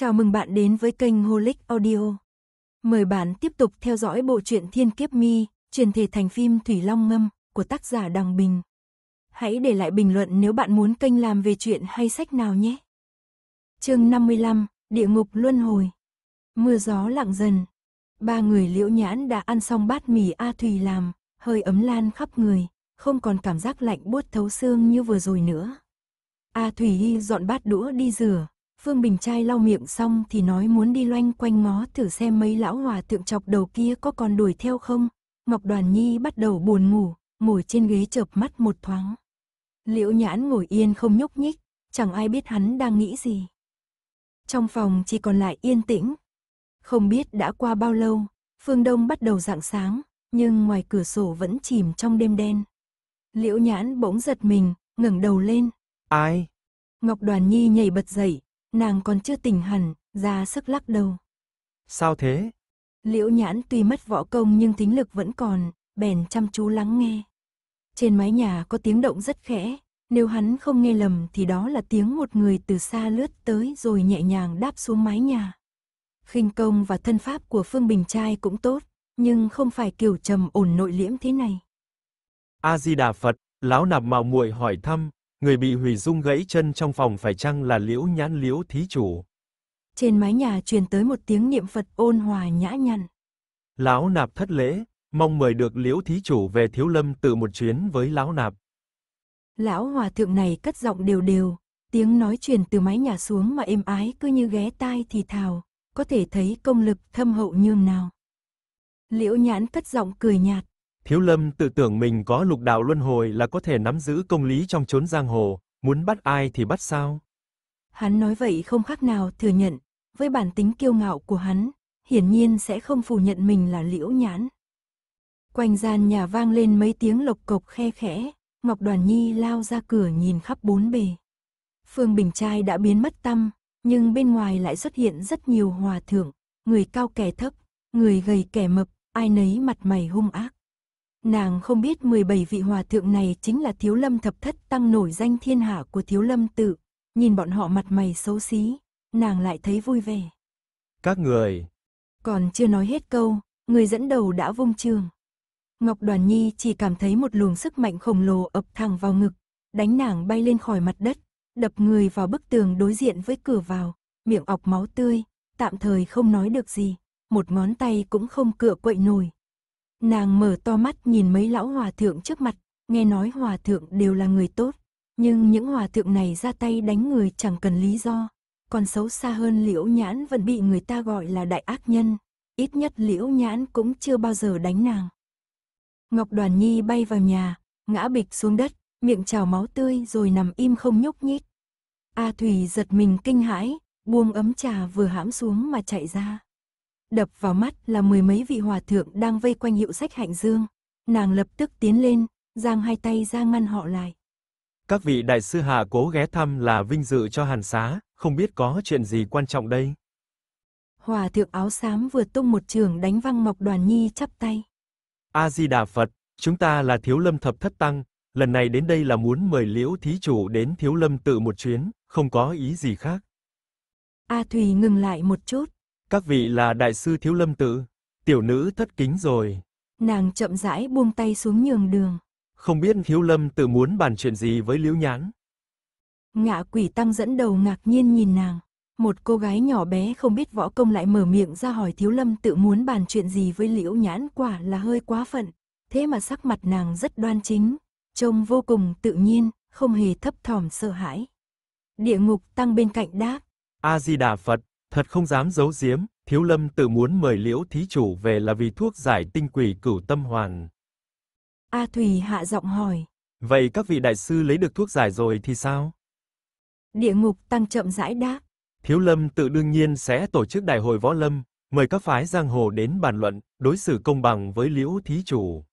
Chào mừng bạn đến với kênh Holic Audio. Mời bạn tiếp tục theo dõi bộ truyện Thiên Kiếp Mi, truyền thể thành phim Thủy Long Ngâm của tác giả Đằng Bình. Hãy để lại bình luận nếu bạn muốn kênh làm về chuyện hay sách nào nhé. Chương 55: Địa ngục luân hồi. Mưa gió lặng dần. Ba người Liễu Nhãn đã ăn xong bát mì A Thùy làm, hơi ấm lan khắp người, không còn cảm giác lạnh buốt thấu xương như vừa rồi nữa. A Thủy Hi dọn bát đũa đi rửa, Phương Bình Trai lau miệng xong thì nói muốn đi loanh quanh ngó thử xem mấy lão hòa thượng chọc đầu kia có còn đuổi theo không. Ngọc Đoàn Nhi bắt đầu buồn ngủ, ngồi trên ghế chợp mắt một thoáng. Liễu Nhãn ngồi yên không nhúc nhích, chẳng ai biết hắn đang nghĩ gì. Trong phòng chỉ còn lại yên tĩnh. Không biết đã qua bao lâu, phương đông bắt đầu rạng sáng, nhưng ngoài cửa sổ vẫn chìm trong đêm đen. Liễu Nhãn bỗng giật mình, ngẩng đầu lên. Ai? Ngọc Đoàn Nhi nhảy bật dậy, nàng còn chưa tỉnh hẳn, ra sức lắc đầu. Sao thế? Liễu nhãn tuy mất võ công nhưng tính lực vẫn còn, bèn chăm chú lắng nghe. Trên mái nhà có tiếng động rất khẽ, nếu hắn không nghe lầm thì đó là tiếng một người từ xa lướt tới rồi nhẹ nhàng đáp xuống mái nhà. khinh công và thân pháp của Phương Bình Trai cũng tốt, nhưng không phải kiểu trầm ổn nội liễm thế này. A Di Đà Phật, lão nạp mạo muội hỏi thăm, người bị hủy dung gãy chân trong phòng phải chăng là liễu nhãn liễu thí chủ. Trên mái nhà truyền tới một tiếng niệm Phật ôn hòa nhã nhặn. Lão nạp thất lễ, mong mời được liễu thí chủ về thiếu lâm tự một chuyến với lão nạp. Lão hòa thượng này cất giọng đều đều, tiếng nói truyền từ mái nhà xuống mà êm ái cứ như ghé tai thì thào, có thể thấy công lực thâm hậu như nào. Liễu nhãn cất giọng cười nhạt, Thiếu Lâm tự tưởng mình có lục đạo luân hồi là có thể nắm giữ công lý trong chốn giang hồ, muốn bắt ai thì bắt sao? Hắn nói vậy không khác nào thừa nhận, với bản tính kiêu ngạo của hắn, hiển nhiên sẽ không phủ nhận mình là liễu nhãn. Quanh gian nhà vang lên mấy tiếng lộc cộc khe khẽ, Ngọc Đoàn Nhi lao ra cửa nhìn khắp bốn bề. Phương Bình Trai đã biến mất tâm, nhưng bên ngoài lại xuất hiện rất nhiều hòa thượng, người cao kẻ thấp, người gầy kẻ mập, ai nấy mặt mày hung ác. Nàng không biết 17 vị hòa thượng này chính là thiếu lâm thập thất tăng nổi danh thiên hạ của thiếu lâm tự. Nhìn bọn họ mặt mày xấu xí, nàng lại thấy vui vẻ. Các người! Còn chưa nói hết câu, người dẫn đầu đã vung trường. Ngọc Đoàn Nhi chỉ cảm thấy một luồng sức mạnh khổng lồ ập thẳng vào ngực, đánh nàng bay lên khỏi mặt đất, đập người vào bức tường đối diện với cửa vào, miệng ọc máu tươi, tạm thời không nói được gì, một ngón tay cũng không cựa quậy nổi, Nàng mở to mắt nhìn mấy lão hòa thượng trước mặt, nghe nói hòa thượng đều là người tốt, nhưng những hòa thượng này ra tay đánh người chẳng cần lý do. Còn xấu xa hơn liễu nhãn vẫn bị người ta gọi là đại ác nhân, ít nhất liễu nhãn cũng chưa bao giờ đánh nàng. Ngọc Đoàn Nhi bay vào nhà, ngã bịch xuống đất, miệng trào máu tươi rồi nằm im không nhúc nhích. A Thủy giật mình kinh hãi, buông ấm trà vừa hãm xuống mà chạy ra đập vào mắt là mười mấy vị hòa thượng đang vây quanh hiệu sách hạnh dương. Nàng lập tức tiến lên, giang hai tay ra ngăn họ lại. Các vị đại sư hạ cố ghé thăm là vinh dự cho hàn xá, không biết có chuyện gì quan trọng đây. Hòa thượng áo xám vừa tung một trường đánh văng mọc Đoàn Nhi chắp tay. A-di-đà Phật, chúng ta là thiếu lâm thập thất tăng, lần này đến đây là muốn mời liễu thí chủ đến thiếu lâm tự một chuyến, không có ý gì khác. A Thùy ngừng lại một chút, các vị là đại sư thiếu lâm tự, tiểu nữ thất kính rồi. Nàng chậm rãi buông tay xuống nhường đường. Không biết thiếu lâm tự muốn bàn chuyện gì với liễu nhãn. Ngạ quỷ tăng dẫn đầu ngạc nhiên nhìn nàng. Một cô gái nhỏ bé không biết võ công lại mở miệng ra hỏi thiếu lâm tự muốn bàn chuyện gì với liễu nhãn quả là hơi quá phận. Thế mà sắc mặt nàng rất đoan chính, trông vô cùng tự nhiên, không hề thấp thỏm sợ hãi. Địa ngục tăng bên cạnh đáp. A-di-đà Phật, Thật không dám giấu giếm, Thiếu Lâm tự muốn mời Liễu Thí Chủ về là vì thuốc giải tinh quỷ cửu tâm hoàn. A thủy hạ giọng hỏi. Vậy các vị đại sư lấy được thuốc giải rồi thì sao? Địa ngục tăng chậm rãi đáp. Thiếu Lâm tự đương nhiên sẽ tổ chức đại hội võ lâm, mời các phái giang hồ đến bàn luận, đối xử công bằng với Liễu Thí Chủ.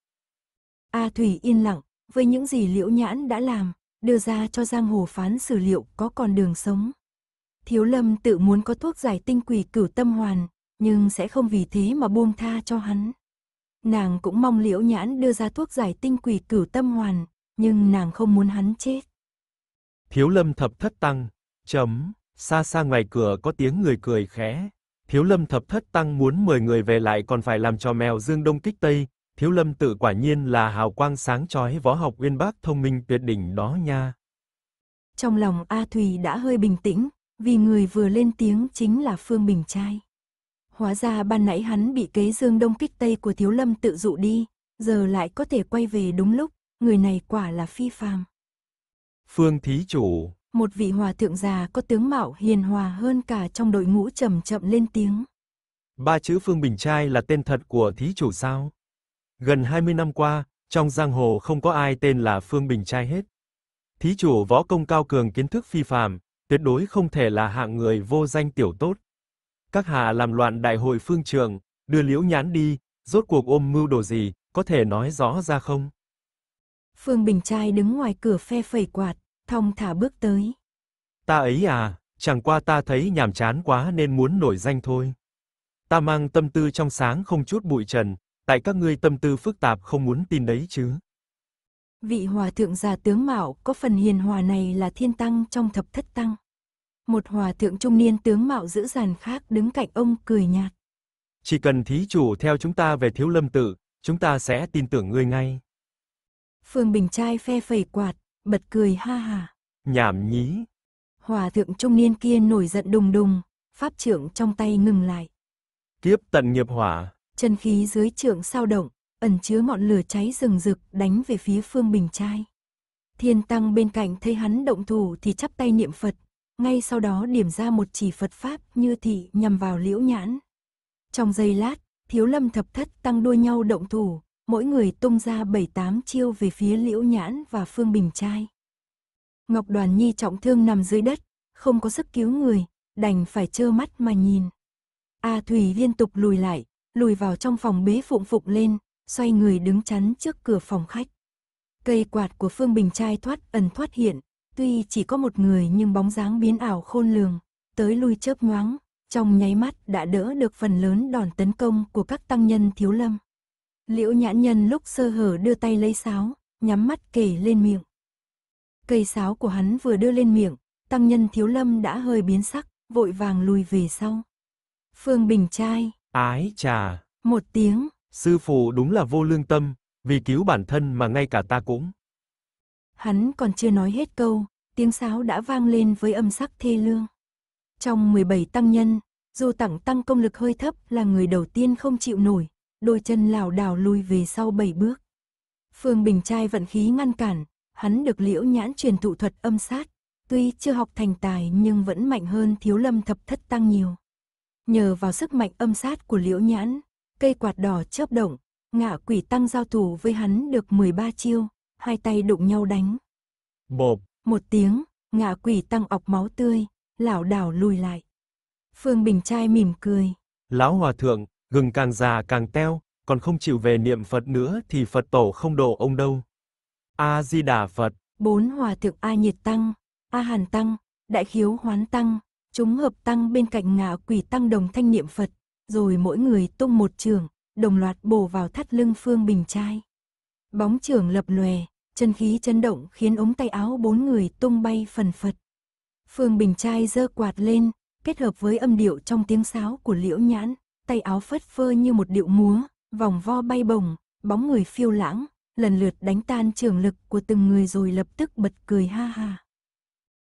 A Thủy yên lặng, với những gì Liễu Nhãn đã làm, đưa ra cho giang hồ phán xử liệu có còn đường sống. Thiếu lâm tự muốn có thuốc giải tinh quỷ cửu tâm hoàn, nhưng sẽ không vì thế mà buông tha cho hắn. Nàng cũng mong liễu nhãn đưa ra thuốc giải tinh quỷ cửu tâm hoàn, nhưng nàng không muốn hắn chết. Thiếu lâm thập thất tăng, chấm, xa xa ngoài cửa có tiếng người cười khẽ. Thiếu lâm thập thất tăng muốn mời người về lại còn phải làm cho mèo dương đông kích tây. Thiếu lâm tự quả nhiên là hào quang sáng chói võ học uyên bác thông minh tuyệt đỉnh đó nha. Trong lòng A Thùy đã hơi bình tĩnh, vì người vừa lên tiếng chính là Phương Bình Trai. Hóa ra ban nãy hắn bị kế dương đông kích tây của Thiếu Lâm tự dụ đi, giờ lại có thể quay về đúng lúc, người này quả là phi phàm. Phương Thí Chủ Một vị hòa thượng già có tướng mạo hiền hòa hơn cả trong đội ngũ chậm chậm lên tiếng. Ba chữ Phương Bình Trai là tên thật của Thí Chủ sao? Gần 20 năm qua, trong giang hồ không có ai tên là Phương Bình Trai hết. Thí chủ võ công cao cường kiến thức phi phàm, tuyệt đối không thể là hạng người vô danh tiểu tốt. Các hà làm loạn đại hội phương trường, đưa Liễu Nhán đi, rốt cuộc ôm mưu đồ gì, có thể nói rõ ra không? Phương Bình Trai đứng ngoài cửa phe phẩy quạt, thong thả bước tới. Ta ấy à, chẳng qua ta thấy nhàm chán quá nên muốn nổi danh thôi. Ta mang tâm tư trong sáng không chút bụi trần, tại các ngươi tâm tư phức tạp không muốn tin đấy chứ. Vị hòa thượng già tướng mạo có phần hiền hòa này là thiên tăng trong thập thất tăng. Một hòa thượng trung niên tướng mạo dữ dàn khác đứng cạnh ông cười nhạt. Chỉ cần thí chủ theo chúng ta về thiếu lâm tự, chúng ta sẽ tin tưởng ngươi ngay. Phương Bình Trai phe phẩy quạt, bật cười ha hà. Nhảm nhí. Hòa thượng trung niên kia nổi giận đùng đùng, pháp trưởng trong tay ngừng lại. tiếp tận nghiệp hỏa. Chân khí dưới trưởng sao động, ẩn chứa ngọn lửa cháy rừng rực đánh về phía Phương Bình Trai. Thiên Tăng bên cạnh thấy hắn động thủ thì chắp tay niệm Phật, ngay sau đó điểm ra một chỉ Phật Pháp như thị nhằm vào liễu nhãn. Trong giây lát, thiếu lâm thập thất tăng đua nhau động thủ, mỗi người tung ra bảy tám chiêu về phía liễu nhãn và Phương Bình Trai. Ngọc Đoàn Nhi trọng thương nằm dưới đất, không có sức cứu người, đành phải trơ mắt mà nhìn. A à, Thủy liên tục lùi lại, lùi vào trong phòng bế phụng phụng lên, xoay người đứng chắn trước cửa phòng khách. Cây quạt của Phương Bình trai thoát ẩn thoát hiện, tuy chỉ có một người nhưng bóng dáng biến ảo khôn lường, tới lui chớp nhoáng, trong nháy mắt đã đỡ được phần lớn đòn tấn công của các tăng nhân thiếu lâm. Liễu nhãn nhân lúc sơ hở đưa tay lấy sáo, nhắm mắt kể lên miệng. Cây sáo của hắn vừa đưa lên miệng, tăng nhân thiếu lâm đã hơi biến sắc, vội vàng lùi về sau. Phương Bình trai. Ái trà. Một tiếng, Sư phụ đúng là vô lương tâm, vì cứu bản thân mà ngay cả ta cũng. Hắn còn chưa nói hết câu, tiếng sáo đã vang lên với âm sắc thê lương. Trong 17 tăng nhân, dù tặng tăng công lực hơi thấp là người đầu tiên không chịu nổi, đôi chân lảo đảo lùi về sau 7 bước. Phương Bình Trai vận khí ngăn cản, hắn được liễu nhãn truyền thụ thuật âm sát, tuy chưa học thành tài nhưng vẫn mạnh hơn thiếu lâm thập thất tăng nhiều. Nhờ vào sức mạnh âm sát của liễu nhãn, cây quạt đỏ chớp động, ngạ quỷ tăng giao thủ với hắn được 13 chiêu, hai tay đụng nhau đánh. Bộp, một tiếng, ngạ quỷ tăng ọc máu tươi, lão đảo lùi lại. Phương Bình Trai mỉm cười. Lão Hòa Thượng, gừng càng già càng teo, còn không chịu về niệm Phật nữa thì Phật Tổ không độ ông đâu. A-di-đà Phật. Bốn Hòa Thượng A Nhiệt Tăng, A Hàn Tăng, Đại Khiếu Hoán Tăng, chúng hợp tăng bên cạnh ngạ quỷ tăng đồng thanh niệm Phật, rồi mỗi người tung một trường, đồng loạt bổ vào thắt lưng Phương Bình Trai. Bóng trường lập lòe, chân khí chấn động khiến ống tay áo bốn người tung bay phần phật. Phương Bình Trai giơ quạt lên, kết hợp với âm điệu trong tiếng sáo của liễu nhãn, tay áo phất phơ như một điệu múa, vòng vo bay bổng, bóng người phiêu lãng, lần lượt đánh tan trường lực của từng người rồi lập tức bật cười ha ha.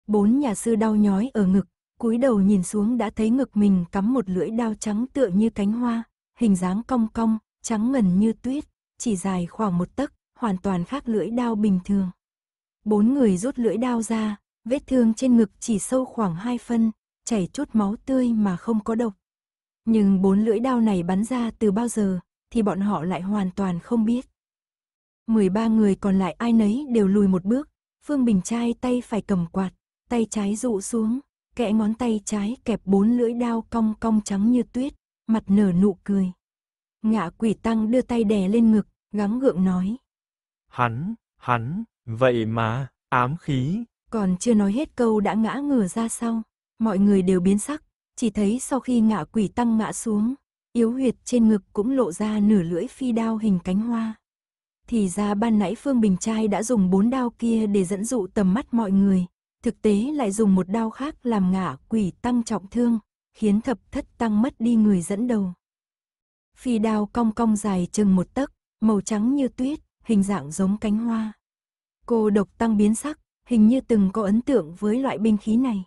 Bốn nhà sư đau nhói ở ngực, cúi đầu nhìn xuống đã thấy ngực mình cắm một lưỡi đao trắng tựa như cánh hoa, hình dáng cong cong, trắng ngần như tuyết, chỉ dài khoảng một tấc, hoàn toàn khác lưỡi đao bình thường. Bốn người rút lưỡi đao ra, vết thương trên ngực chỉ sâu khoảng hai phân, chảy chút máu tươi mà không có độc. Nhưng bốn lưỡi đao này bắn ra từ bao giờ thì bọn họ lại hoàn toàn không biết. 13 người còn lại ai nấy đều lùi một bước, Phương Bình trai tay phải cầm quạt, tay trái dụ xuống, kẽ ngón tay trái kẹp bốn lưỡi đao cong cong trắng như tuyết, mặt nở nụ cười. Ngạ quỷ tăng đưa tay đè lên ngực, gắng gượng nói. Hắn, hắn, vậy mà, ám khí. Còn chưa nói hết câu đã ngã ngửa ra sau, mọi người đều biến sắc, chỉ thấy sau khi ngạ quỷ tăng ngã xuống, yếu huyệt trên ngực cũng lộ ra nửa lưỡi phi đao hình cánh hoa. Thì ra ban nãy Phương Bình Trai đã dùng bốn đao kia để dẫn dụ tầm mắt mọi người, thực tế lại dùng một đao khác làm ngã quỷ tăng trọng thương, khiến thập thất tăng mất đi người dẫn đầu. Phi đao cong cong dài chừng một tấc, màu trắng như tuyết, hình dạng giống cánh hoa. Cô độc tăng biến sắc, hình như từng có ấn tượng với loại binh khí này.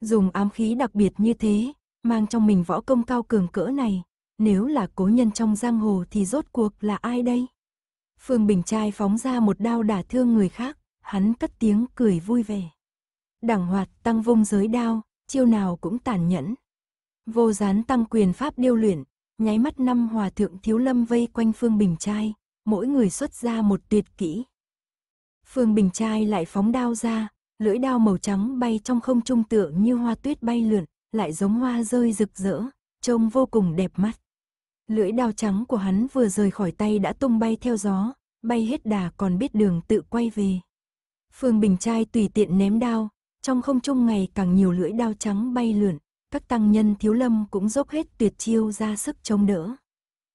Dùng ám khí đặc biệt như thế, mang trong mình võ công cao cường cỡ này, nếu là cố nhân trong giang hồ thì rốt cuộc là ai đây? Phương Bình Trai phóng ra một đao đả thương người khác, hắn cất tiếng cười vui vẻ đẳng hoạt tăng vung giới đao, chiêu nào cũng tàn nhẫn. Vô gián tăng quyền pháp điêu luyện, nháy mắt năm hòa thượng thiếu lâm vây quanh Phương Bình Trai, mỗi người xuất ra một tuyệt kỹ. Phương Bình Trai lại phóng đao ra, lưỡi đao màu trắng bay trong không trung tựa như hoa tuyết bay lượn, lại giống hoa rơi rực rỡ, trông vô cùng đẹp mắt. Lưỡi đao trắng của hắn vừa rời khỏi tay đã tung bay theo gió, bay hết đà còn biết đường tự quay về. Phương Bình Trai tùy tiện ném đao, trong không trung ngày càng nhiều lưỡi đao trắng bay lượn, các tăng nhân thiếu lâm cũng dốc hết tuyệt chiêu ra sức chống đỡ.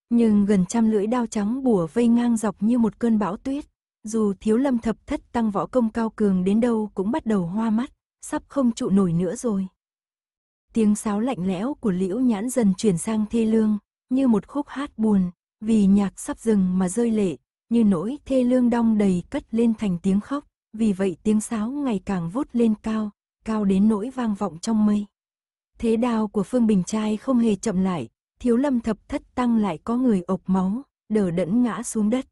Nhưng gần trăm lưỡi đao trắng bùa vây ngang dọc như một cơn bão tuyết, dù thiếu lâm thập thất tăng võ công cao cường đến đâu cũng bắt đầu hoa mắt, sắp không trụ nổi nữa rồi. Tiếng sáo lạnh lẽo của liễu nhãn dần chuyển sang thê lương, như một khúc hát buồn, vì nhạc sắp dừng mà rơi lệ, như nỗi thê lương đong đầy cất lên thành tiếng khóc. Vì vậy tiếng sáo ngày càng vút lên cao, cao đến nỗi vang vọng trong mây. Thế đao của Phương Bình Trai không hề chậm lại, thiếu lâm thập thất tăng lại có người ộc máu, đờ đẫn ngã xuống đất.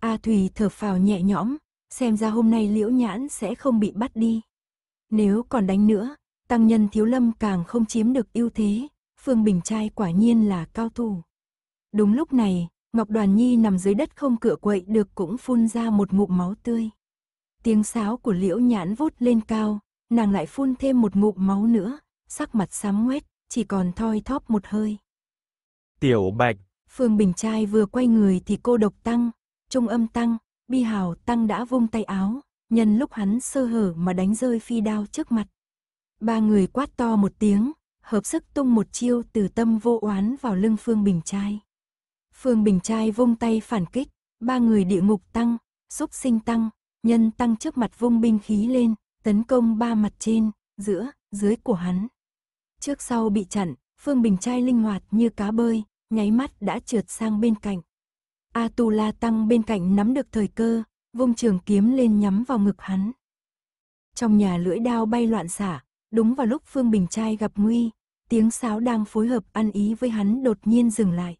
A Thùy thở phào nhẹ nhõm, xem ra hôm nay liễu nhãn sẽ không bị bắt đi. Nếu còn đánh nữa, tăng nhân thiếu lâm càng không chiếm được ưu thế, Phương Bình Trai quả nhiên là cao thủ. Đúng lúc này, Ngọc Đoàn Nhi nằm dưới đất không cựa quậy được cũng phun ra một ngụm máu tươi. Tiếng sáo của liễu nhãn vút lên cao, nàng lại phun thêm một ngụm máu nữa, sắc mặt xám ngoét, chỉ còn thoi thóp một hơi. Tiểu Bạch. Phương Bình Trai vừa quay người thì cô độc tăng, trung âm tăng, bi hào tăng đã vung tay áo, nhân lúc hắn sơ hở mà đánh rơi phi đao trước mặt. Ba người quát to một tiếng, hợp sức tung một chiêu từ tâm vô oán vào lưng Phương Bình Trai. Phương Bình Trai vung tay phản kích, ba người địa ngục tăng, xúc sinh tăng, nhân tăng trước mặt vung binh khí lên, tấn công ba mặt trên, giữa, dưới của hắn. Trước sau bị chặn, Phương Bình Trai linh hoạt như cá bơi, nháy mắt đã trượt sang bên cạnh. A Tu La Tăng bên cạnh nắm được thời cơ, vung trường kiếm lên nhắm vào ngực hắn. Trong nhà lưỡi đao bay loạn xả, đúng vào lúc Phương Bình Trai gặp nguy, tiếng sáo đang phối hợp ăn ý với hắn đột nhiên dừng lại.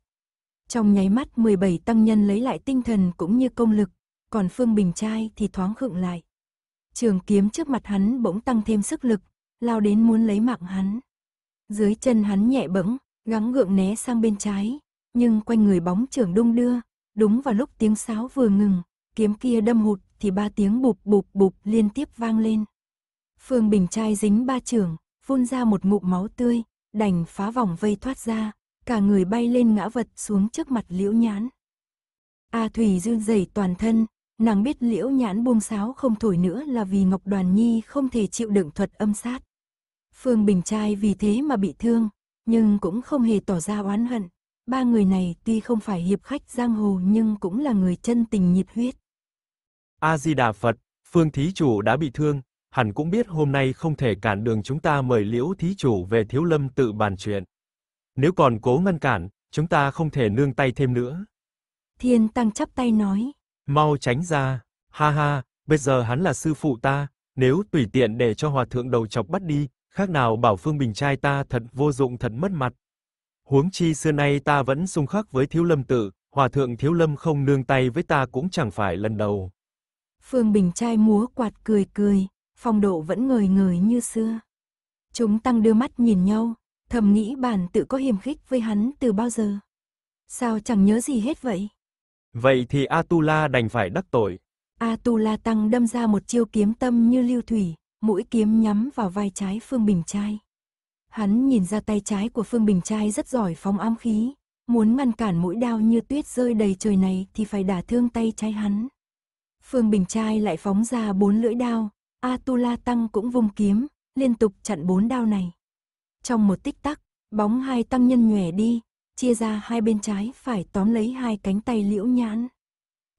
Trong nháy mắt 17 tăng nhân lấy lại tinh thần cũng như công lực, còn Phương Bình trai thì thoáng khựng lại. Trường kiếm trước mặt hắn bỗng tăng thêm sức lực, lao đến muốn lấy mạng hắn. Dưới chân hắn nhẹ bẫng, gắng gượng né sang bên trái, nhưng quanh người bóng trường đung đưa, đúng vào lúc tiếng sáo vừa ngừng, kiếm kia đâm hụt thì ba tiếng bụp bụp bụp liên tiếp vang lên. Phương Bình trai dính ba trường, phun ra một ngụm máu tươi, đành phá vòng vây thoát ra, cả người bay lên ngã vật xuống trước mặt liễu nhãn. A Thủy run rẩy toàn thân, Nàng biết liễu nhãn buông sáo không thổi nữa là vì Ngọc Đoàn Nhi không thể chịu đựng thuật âm sát. Phương Bình Trai vì thế mà bị thương, nhưng cũng không hề tỏ ra oán hận. Ba người này tuy không phải hiệp khách giang hồ nhưng cũng là người chân tình nhiệt huyết. A-di-đà Phật, Phương Thí Chủ đã bị thương, hẳn cũng biết hôm nay không thể cản đường chúng ta mời Liễu Thí Chủ về Thiếu Lâm tự bàn chuyện. Nếu còn cố ngăn cản, chúng ta không thể nương tay thêm nữa. Thiên Tăng chắp tay nói, Mau tránh ra, ha ha, bây giờ hắn là sư phụ ta, nếu tùy tiện để cho hòa thượng đầu chọc bắt đi, khác nào bảo Phương Bình trai ta thật vô dụng thật mất mặt. Huống chi xưa nay ta vẫn xung khắc với Thiếu Lâm tự, hòa thượng Thiếu Lâm không nương tay với ta cũng chẳng phải lần đầu. Phương Bình trai múa quạt cười cười, phong độ vẫn ngời ngời như xưa. Chúng tăng đưa mắt nhìn nhau, thầm nghĩ bản tự có hiềm khích với hắn từ bao giờ. Sao chẳng nhớ gì hết vậy? Vậy thì Atula đành phải đắc tội. Atula Tăng đâm ra một chiêu kiếm tâm như lưu thủy, mũi kiếm nhắm vào vai trái Phương Bình Trai. Hắn nhìn ra tay trái của Phương Bình Trai rất giỏi phóng ám khí, muốn ngăn cản mũi đao như tuyết rơi đầy trời này thì phải đả thương tay trái hắn. Phương Bình Trai lại phóng ra bốn lưỡi đao, Atula Tăng cũng vung kiếm, liên tục chặn bốn đao này. Trong một tích tắc, bóng hai tăng nhân nhòe đi, chia ra hai bên trái phải tóm lấy hai cánh tay liễu nhãn.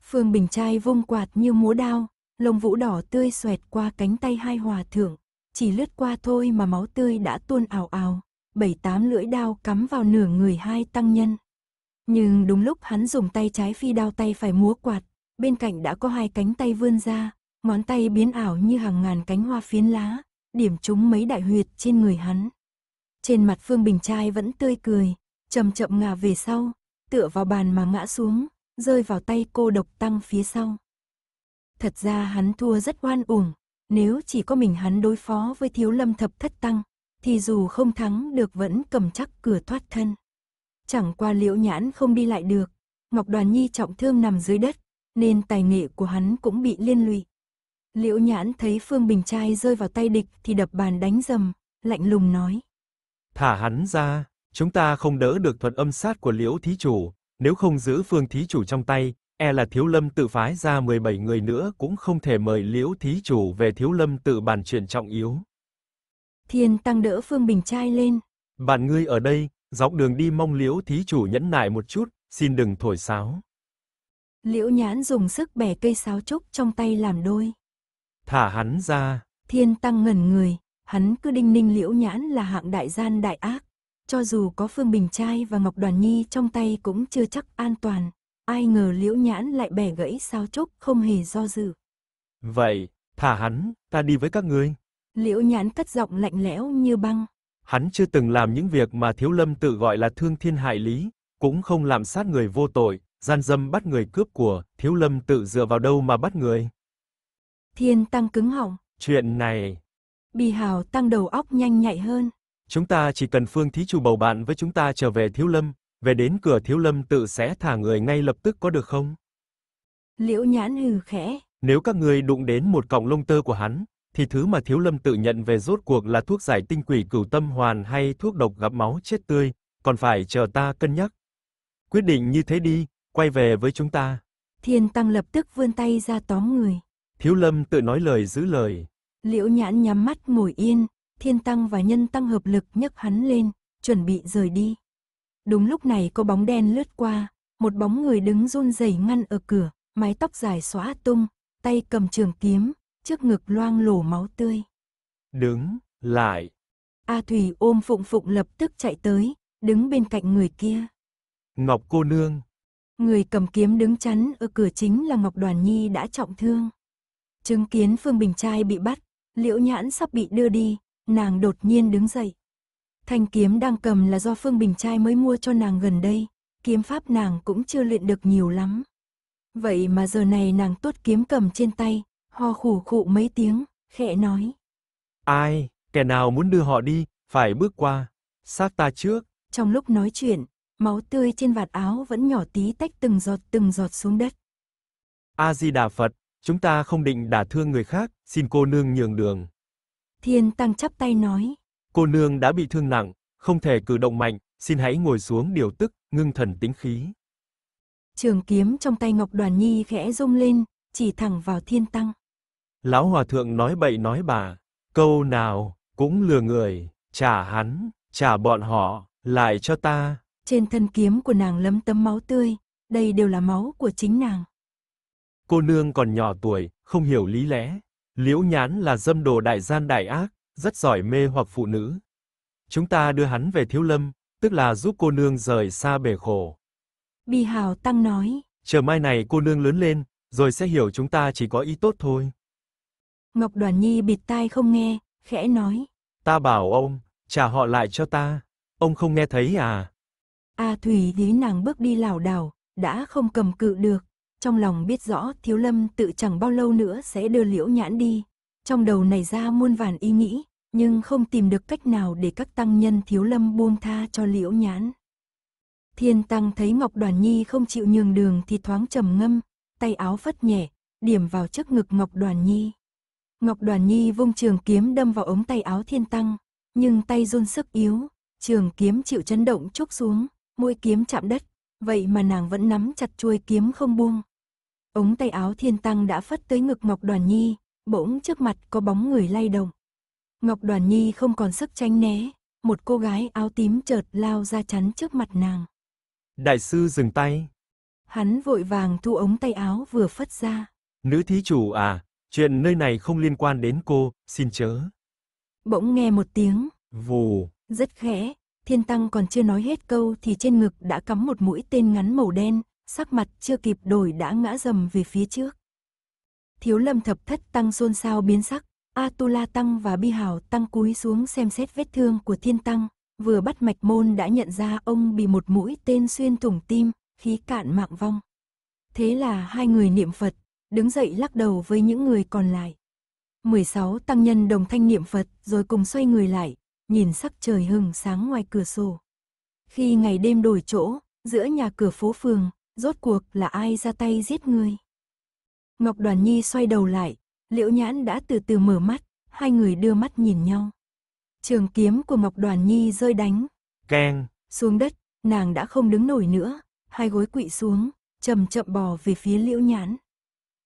Phương Bình Trai vung quạt như múa đao, lông vũ đỏ tươi xoẹt qua cánh tay hai hòa thượng, chỉ lướt qua thôi mà máu tươi đã tuôn ảo ảo, bảy tám lưỡi đao cắm vào nửa người hai tăng nhân. Nhưng đúng lúc hắn dùng tay trái phi đao tay phải múa quạt, bên cạnh đã có hai cánh tay vươn ra, ngón tay biến ảo như hàng ngàn cánh hoa phiến lá, điểm trúng mấy đại huyệt trên người hắn. Trên mặt Phương Bình Trai vẫn tươi cười, chậm chậm ngả về sau, tựa vào bàn mà ngã xuống, rơi vào tay cô độc tăng phía sau. Thật ra hắn thua rất oan uổng, nếu chỉ có mình hắn đối phó với thiếu lâm thập thất tăng, thì dù không thắng được vẫn cầm chắc cửa thoát thân. Chẳng qua liễu nhãn không đi lại được, Ngọc Đoàn Nhi trọng thương nằm dưới đất, nên tài nghệ của hắn cũng bị liên lụy. Liễu nhãn thấy Phương Bình Trai rơi vào tay địch thì đập bàn đánh dầm, lạnh lùng nói. Thả hắn ra chúng ta không đỡ được thuật âm sát của Liễu thí chủ, nếu không giữ Phương thí chủ trong tay, e là Thiếu Lâm tự phái ra 17 người nữa cũng không thể mời Liễu thí chủ về Thiếu Lâm tự bàn chuyện trọng yếu. Thiên Tăng đỡ Phương Bình trai lên. Bạn ngươi ở đây, dọc đường đi mong Liễu thí chủ nhẫn nại một chút, xin đừng thổi sáo. Liễu Nhãn dùng sức bẻ cây sáo trúc trong tay làm đôi. Thả hắn ra. Thiên Tăng ngẩn người, hắn cứ đinh ninh Liễu Nhãn là hạng đại gian đại ác cho dù có Phương Bình Trai và Ngọc Đoàn Nhi trong tay cũng chưa chắc an toàn. Ai ngờ liễu nhãn lại bẻ gãy sao chốc không hề do dự. Vậy, thả hắn, ta đi với các ngươi. Liễu nhãn cất giọng lạnh lẽo như băng. Hắn chưa từng làm những việc mà thiếu lâm tự gọi là thương thiên hại lý, cũng không làm sát người vô tội, gian dâm bắt người cướp của, thiếu lâm tự dựa vào đâu mà bắt người. Thiên tăng cứng họng. Chuyện này. Bì hào tăng đầu óc nhanh nhạy hơn. Chúng ta chỉ cần Phương Thí Chủ bầu bạn với chúng ta trở về Thiếu Lâm, về đến cửa Thiếu Lâm tự sẽ thả người ngay lập tức có được không? Liễu Nhãn hừ khẽ. Nếu các người đụng đến một cọng lông tơ của hắn, thì thứ mà Thiếu Lâm tự nhận về rốt cuộc là thuốc giải tinh quỷ cửu tâm hoàn hay thuốc độc gặp máu chết tươi, còn phải chờ ta cân nhắc. Quyết định như thế đi, quay về với chúng ta. Thiên Tăng lập tức vươn tay ra tóm người. Thiếu Lâm tự nói lời giữ lời. Liễu Nhãn nhắm mắt ngồi yên, thiên tăng và nhân tăng hợp lực nhấc hắn lên, chuẩn bị rời đi. Đúng lúc này có bóng đen lướt qua, một bóng người đứng run rẩy ngăn ở cửa, mái tóc dài xóa tung, tay cầm trường kiếm, trước ngực loang lổ máu tươi. Đứng, lại. A Thủy ôm Phụng Phụng lập tức chạy tới, đứng bên cạnh người kia. Ngọc cô nương. Người cầm kiếm đứng chắn ở cửa chính là Ngọc Đoàn Nhi đã trọng thương. Chứng kiến Phương Bình Trai bị bắt, Liễu Nhãn sắp bị đưa đi, nàng đột nhiên đứng dậy. Thanh kiếm đang cầm là do Phương Bình Trai mới mua cho nàng gần đây, kiếm pháp nàng cũng chưa luyện được nhiều lắm. Vậy mà giờ này nàng tốt kiếm cầm trên tay, ho khủ khụ mấy tiếng, khẽ nói. Ai, kẻ nào muốn đưa họ đi, phải bước qua, sát ta trước. Trong lúc nói chuyện, máu tươi trên vạt áo vẫn nhỏ tí tách từng giọt từng giọt xuống đất. A-di-đà Phật, chúng ta không định đả thương người khác, xin cô nương nhường đường. Thiên Tăng chắp tay nói. Cô nương đã bị thương nặng, không thể cử động mạnh, xin hãy ngồi xuống điều tức, ngưng thần tĩnh khí. Trường kiếm trong tay Ngọc Đoàn Nhi khẽ rung lên, chỉ thẳng vào Thiên Tăng. Lão Hòa Thượng nói bậy nói bà, câu nào cũng lừa người, trả hắn, trả bọn họ, lại cho ta. Trên thân kiếm của nàng lấm tấm máu tươi, đây đều là máu của chính nàng. Cô nương còn nhỏ tuổi, không hiểu lý lẽ, Liễu Nhãn là dâm đồ đại gian đại ác, rất giỏi mê hoặc phụ nữ. Chúng ta đưa hắn về Thiếu Lâm, tức là giúp cô nương rời xa bể khổ. Bì Hào Tăng nói. Chờ mai này cô nương lớn lên, rồi sẽ hiểu chúng ta chỉ có ý tốt thôi. Ngọc Đoàn Nhi bịt tai không nghe, khẽ nói. Ta bảo ông, trả họ lại cho ta. Ông không nghe thấy à? A à, Thủy thấy nàng bước đi lảo đảo, đã không cầm cự được, trong lòng biết rõ thiếu lâm tự chẳng bao lâu nữa sẽ đưa liễu nhãn đi. Trong đầu nảy ra muôn vàn ý nghĩ, nhưng không tìm được cách nào để các tăng nhân thiếu lâm buông tha cho liễu nhãn. Thiên tăng thấy Ngọc Đoàn Nhi không chịu nhường đường thì thoáng trầm ngâm, tay áo phất nhẹ, điểm vào trước ngực Ngọc Đoàn Nhi. Ngọc Đoàn Nhi vung trường kiếm đâm vào ống tay áo thiên tăng, nhưng tay run sức yếu, trường kiếm chịu chấn động chốc xuống, mũi kiếm chạm đất, vậy mà nàng vẫn nắm chặt chuôi kiếm không buông. Ống tay áo thiên tăng đã phất tới ngực Ngọc Đoàn Nhi, bỗng trước mặt có bóng người lay động. Ngọc Đoàn Nhi không còn sức tránh né, một cô gái áo tím chợt lao ra chắn trước mặt nàng. Đại sư dừng tay. Hắn vội vàng thu ống tay áo vừa phất ra. Nữ thí chủ à, chuyện nơi này không liên quan đến cô, xin chớ. Bỗng nghe một tiếng. Vù. Rất khẽ, thiên tăng còn chưa nói hết câu thì trên ngực đã cắm một mũi tên ngắn màu đen, sắc mặt chưa kịp đổi đã ngã rầm về phía trước. Thiếu lâm thập thất tăng xôn xao biến sắc, Atula tăng và Bi Hào tăng cúi xuống xem xét vết thương của thiên tăng, vừa bắt mạch môn đã nhận ra ông bị một mũi tên xuyên thủng tim, khí cạn mạng vong. Thế là hai người niệm Phật, đứng dậy lắc đầu với những người còn lại. 16 tăng nhân đồng thanh niệm Phật rồi cùng xoay người lại, nhìn sắc trời hừng sáng ngoài cửa sổ. Khi ngày đêm đổi chỗ, giữa nhà cửa phố phường, rốt cuộc là ai ra tay giết người? Ngọc Đoàn Nhi xoay đầu lại, Liễu Nhãn đã từ từ mở mắt, hai người đưa mắt nhìn nhau. Trường kiếm của Ngọc Đoàn Nhi rơi đánh. Keng. Xuống đất, nàng đã không đứng nổi nữa, hai gối quỵ xuống, chậm chậm bò về phía Liễu Nhãn.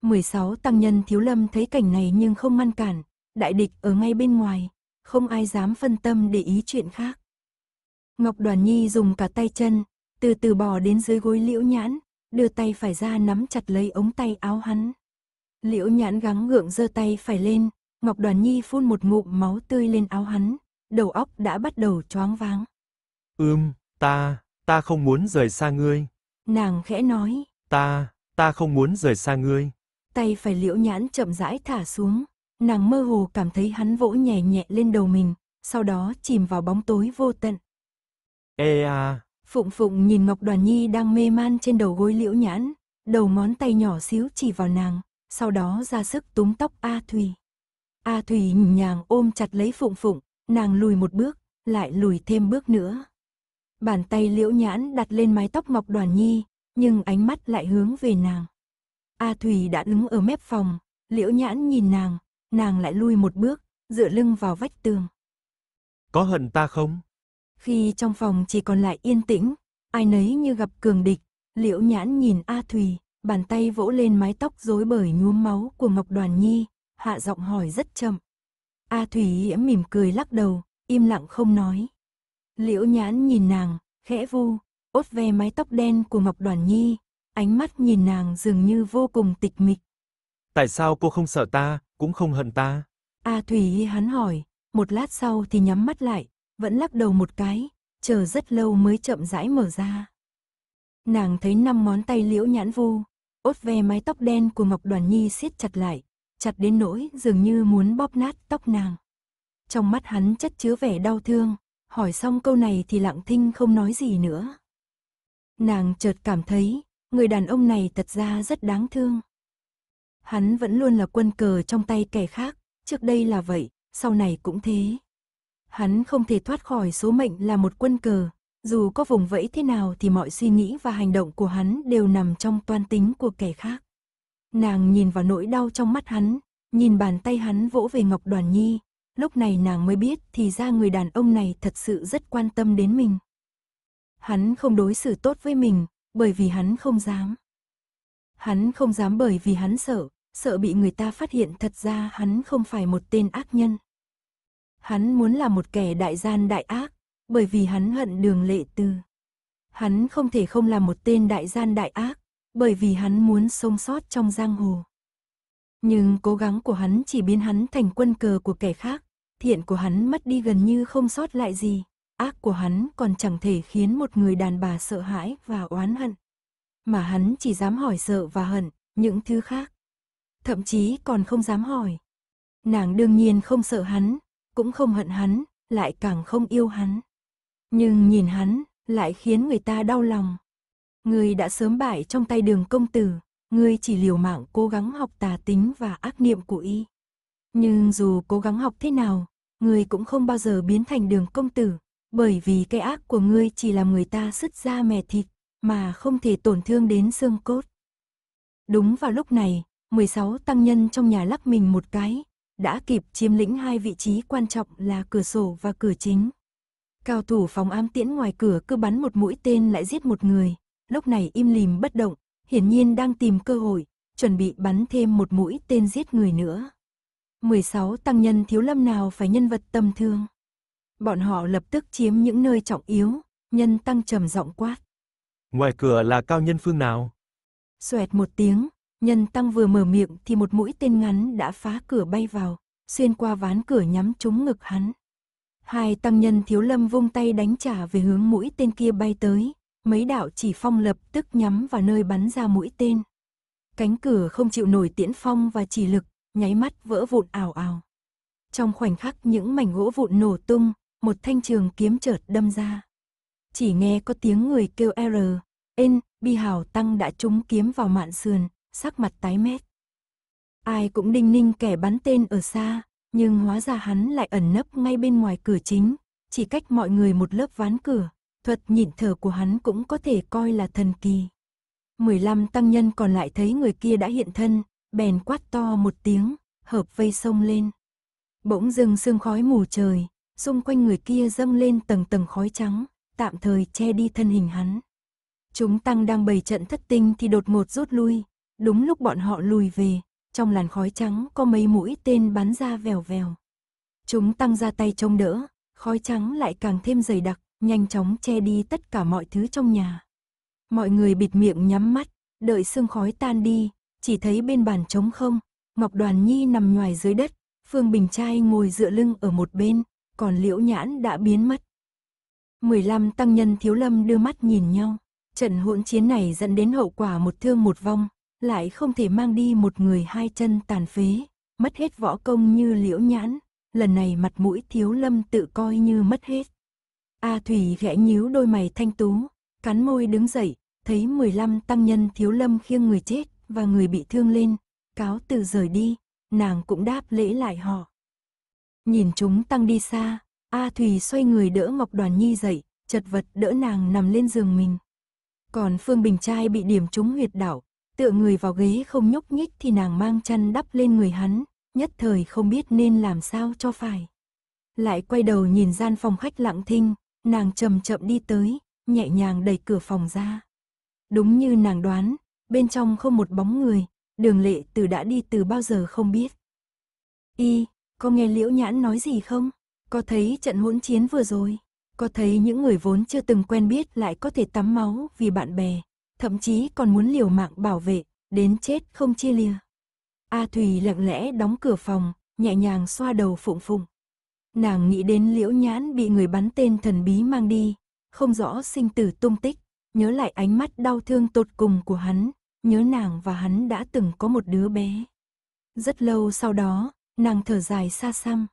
16 tăng nhân thiếu lâm thấy cảnh này nhưng không ngăn cản, đại địch ở ngay bên ngoài, không ai dám phân tâm để ý chuyện khác. Ngọc Đoàn Nhi dùng cả tay chân, từ từ bò đến dưới gối liễu nhãn, đưa tay phải ra nắm chặt lấy ống tay áo hắn. Liễu nhãn gắng gượng giơ tay phải lên, Ngọc Đoàn Nhi phun một ngụm máu tươi lên áo hắn, đầu óc đã bắt đầu choáng váng. Ưm, ta, ta không muốn rời xa ngươi. Nàng khẽ nói. Ta, ta không muốn rời xa ngươi. Tay phải liễu nhãn chậm rãi thả xuống, Nàng mơ hồ cảm thấy hắn vỗ nhẹ nhẹ lên đầu mình, sau đó chìm vào bóng tối vô tận. Ê à! Phụng Phụng nhìn Ngọc Đoàn Nhi đang mê man trên đầu gối liễu nhãn, đầu ngón tay nhỏ xíu chỉ vào nàng, sau đó ra sức túm tóc A Thùy. A Thùy nhỉnh nhàng ôm chặt lấy Phụng Phụng, nàng lùi một bước, lại lùi thêm bước nữa. Bàn tay liễu nhãn đặt lên mái tóc Ngọc Đoàn Nhi, nhưng ánh mắt lại hướng về nàng. A Thùy đã đứng ở mép phòng, liễu nhãn nhìn nàng, Nàng lại lui một bước, dựa lưng vào vách tường. Có hận ta không? Khi trong phòng chỉ còn lại yên tĩnh, ai nấy như gặp cường địch, liễu nhãn nhìn A Thùy, bàn tay vỗ lên mái tóc rối bởi nhuốm máu của Ngọc Đoàn Nhi, hạ giọng hỏi rất chậm. A Thùy yếm mỉm cười lắc đầu, im lặng không nói. Liễu nhãn nhìn nàng, khẽ vu, ốt ve mái tóc đen của Ngọc Đoàn Nhi, ánh mắt nhìn nàng dường như vô cùng tịch mịch. Tại sao cô không sợ ta, cũng không hận ta. A à, Thủy hắn hỏi, một lát sau thì nhắm mắt lại, vẫn lắc đầu một cái, chờ rất lâu mới chậm rãi mở ra. Nàng thấy năm món tay liễu nhãn vu, ốt ve mái tóc đen của Ngọc Đoàn Nhi siết chặt lại, chặt đến nỗi dường như muốn bóp nát tóc nàng. Trong mắt hắn chất chứa vẻ đau thương, hỏi xong câu này thì lặng thinh không nói gì nữa. Nàng chợt cảm thấy, người đàn ông này thật ra rất đáng thương hắn vẫn luôn là quân cờ trong tay kẻ khác, trước đây là vậy, sau này cũng thế. Hắn không thể thoát khỏi số mệnh là một quân cờ, dù có vùng vẫy thế nào thì mọi suy nghĩ và hành động của hắn đều nằm trong toan tính của kẻ khác. Nàng nhìn vào nỗi đau trong mắt hắn, nhìn bàn tay hắn vỗ về Ngọc Đoàn Nhi, lúc này nàng mới biết thì ra người đàn ông này thật sự rất quan tâm đến mình. Hắn không đối xử tốt với mình, bởi vì hắn không dám. Hắn không dám bởi vì hắn sợ, sợ bị người ta phát hiện thật ra hắn không phải một tên ác nhân. Hắn muốn là một kẻ đại gian đại ác, bởi vì hắn hận đường lệ tư. Hắn không thể không là một tên đại gian đại ác, bởi vì hắn muốn sống sót trong giang hồ. Nhưng cố gắng của hắn chỉ biến hắn thành quân cờ của kẻ khác, thiện của hắn mất đi gần như không sót lại gì, ác của hắn còn chẳng thể khiến một người đàn bà sợ hãi và oán hận mà hắn chỉ dám hỏi sợ và hận, những thứ khác. Thậm chí còn không dám hỏi. Nàng đương nhiên không sợ hắn, cũng không hận hắn, lại càng không yêu hắn. Nhưng nhìn hắn, lại khiến người ta đau lòng. người đã sớm bại trong tay đường công tử, người chỉ liều mạng cố gắng học tà tính và ác niệm của y. Nhưng dù cố gắng học thế nào, người cũng không bao giờ biến thành đường công tử, bởi vì cái ác của ngươi chỉ làm người ta sứt ra mè thịt, mà không thể tổn thương đến xương cốt. Đúng vào lúc này, 16 tăng nhân trong nhà lắc mình một cái, đã kịp chiếm lĩnh hai vị trí quan trọng là cửa sổ và cửa chính. Cao thủ phòng ám tiễn ngoài cửa cứ bắn một mũi tên lại giết một người, lúc này im lìm bất động, hiển nhiên đang tìm cơ hội, chuẩn bị bắn thêm một mũi tên giết người nữa. 16 tăng nhân thiếu lâm nào phải nhân vật tâm thương. Bọn họ lập tức chiếm những nơi trọng yếu, nhân tăng trầm giọng quát. Ngoài cửa là cao nhân phương nào? Xoẹt một tiếng, nhân tăng vừa mở miệng thì một mũi tên ngắn đã phá cửa bay vào, xuyên qua ván cửa nhắm trúng ngực hắn. Hai tăng nhân thiếu lâm vung tay đánh trả về hướng mũi tên kia bay tới, mấy đạo chỉ phong lập tức nhắm vào nơi bắn ra mũi tên. Cánh cửa không chịu nổi tiễn phong và chỉ lực, nháy mắt vỡ vụn ảo ảo. Trong khoảnh khắc những mảnh gỗ vụn nổ tung, một thanh trường kiếm chợt đâm ra chỉ nghe có tiếng người kêu R, N, Bi hào Tăng đã trúng kiếm vào mạn sườn, sắc mặt tái mét. Ai cũng đinh ninh kẻ bắn tên ở xa, nhưng hóa ra hắn lại ẩn nấp ngay bên ngoài cửa chính, chỉ cách mọi người một lớp ván cửa, thuật nhịn thở của hắn cũng có thể coi là thần kỳ. 15 tăng nhân còn lại thấy người kia đã hiện thân, bèn quát to một tiếng, hợp vây sông lên. Bỗng dưng sương khói mù trời, xung quanh người kia dâng lên tầng tầng khói trắng tạm thời che đi thân hình hắn. Chúng tăng đang bày trận thất tinh thì đột một rút lui, đúng lúc bọn họ lùi về, trong làn khói trắng có mấy mũi tên bắn ra vèo vèo. Chúng tăng ra tay trông đỡ, khói trắng lại càng thêm dày đặc, nhanh chóng che đi tất cả mọi thứ trong nhà. Mọi người bịt miệng nhắm mắt, đợi sương khói tan đi, chỉ thấy bên bàn trống không, Ngọc Đoàn Nhi nằm ngoài dưới đất, Phương Bình Trai ngồi dựa lưng ở một bên, còn Liễu Nhãn đã biến mất. 15 tăng nhân thiếu lâm đưa mắt nhìn nhau. Trận hỗn chiến này dẫn đến hậu quả một thương một vong, lại không thể mang đi một người hai chân tàn phế, mất hết võ công như liễu nhãn, lần này mặt mũi thiếu lâm tự coi như mất hết. A Thủy khẽ nhíu đôi mày thanh tú, cắn môi đứng dậy, thấy 15 tăng nhân thiếu lâm khiêng người chết và người bị thương lên, cáo từ rời đi, nàng cũng đáp lễ lại họ. Nhìn chúng tăng đi xa, A Thùy xoay người đỡ Ngọc Đoàn Nhi dậy, chật vật đỡ nàng nằm lên giường mình. Còn Phương Bình Trai bị điểm trúng huyệt đảo, tựa người vào ghế không nhúc nhích thì nàng mang chăn đắp lên người hắn, nhất thời không biết nên làm sao cho phải. Lại quay đầu nhìn gian phòng khách lặng thinh, nàng chậm chậm đi tới, nhẹ nhàng đẩy cửa phòng ra. Đúng như nàng đoán, bên trong không một bóng người, đường lệ từ đã đi từ bao giờ không biết. Y, có nghe liễu nhãn nói gì không? Có thấy trận hỗn chiến vừa rồi, có thấy những người vốn chưa từng quen biết lại có thể tắm máu vì bạn bè, thậm chí còn muốn liều mạng bảo vệ, đến chết không chia lìa. A Thùy lặng lẽ đóng cửa phòng, nhẹ nhàng xoa đầu phụng phụng. Nàng nghĩ đến liễu nhãn bị người bắn tên thần bí mang đi, không rõ sinh tử tung tích, nhớ lại ánh mắt đau thương tột cùng của hắn, nhớ nàng và hắn đã từng có một đứa bé. Rất lâu sau đó, nàng thở dài xa xăm,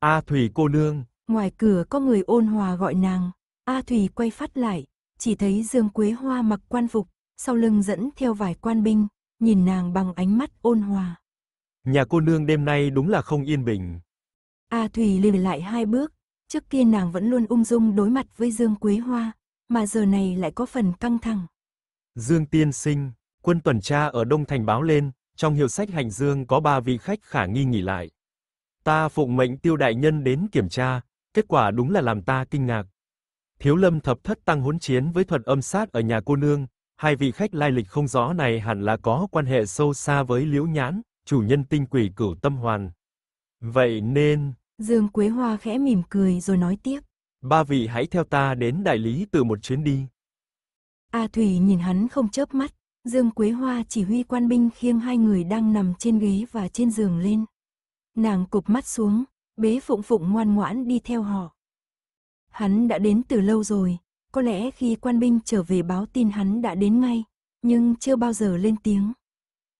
A à, Thủy cô nương. Ngoài cửa có người ôn hòa gọi nàng. A à, Thủy quay phát lại, chỉ thấy Dương Quế Hoa mặc quan phục, sau lưng dẫn theo vài quan binh, nhìn nàng bằng ánh mắt ôn hòa. Nhà cô nương đêm nay đúng là không yên bình. A à, Thủy lùi lại hai bước, trước kia nàng vẫn luôn ung dung đối mặt với Dương Quế Hoa, mà giờ này lại có phần căng thẳng. Dương Tiên Sinh, quân tuần tra ở Đông Thành báo lên, trong hiệu sách hành dương có ba vị khách khả nghi nghỉ lại. Ta phụng mệnh tiêu đại nhân đến kiểm tra, kết quả đúng là làm ta kinh ngạc. Thiếu lâm thập thất tăng huấn chiến với thuật âm sát ở nhà cô nương, hai vị khách lai lịch không rõ này hẳn là có quan hệ sâu xa với Liễu Nhãn, chủ nhân tinh quỷ cửu tâm hoàn. Vậy nên... Dương Quế Hoa khẽ mỉm cười rồi nói tiếp. Ba vị hãy theo ta đến đại lý từ một chuyến đi. A Thủy nhìn hắn không chớp mắt, Dương Quế Hoa chỉ huy quan binh khiêng hai người đang nằm trên ghế và trên giường lên. Nàng cụp mắt xuống, bế phụng phụng ngoan ngoãn đi theo họ. Hắn đã đến từ lâu rồi, có lẽ khi quan binh trở về báo tin hắn đã đến ngay, nhưng chưa bao giờ lên tiếng.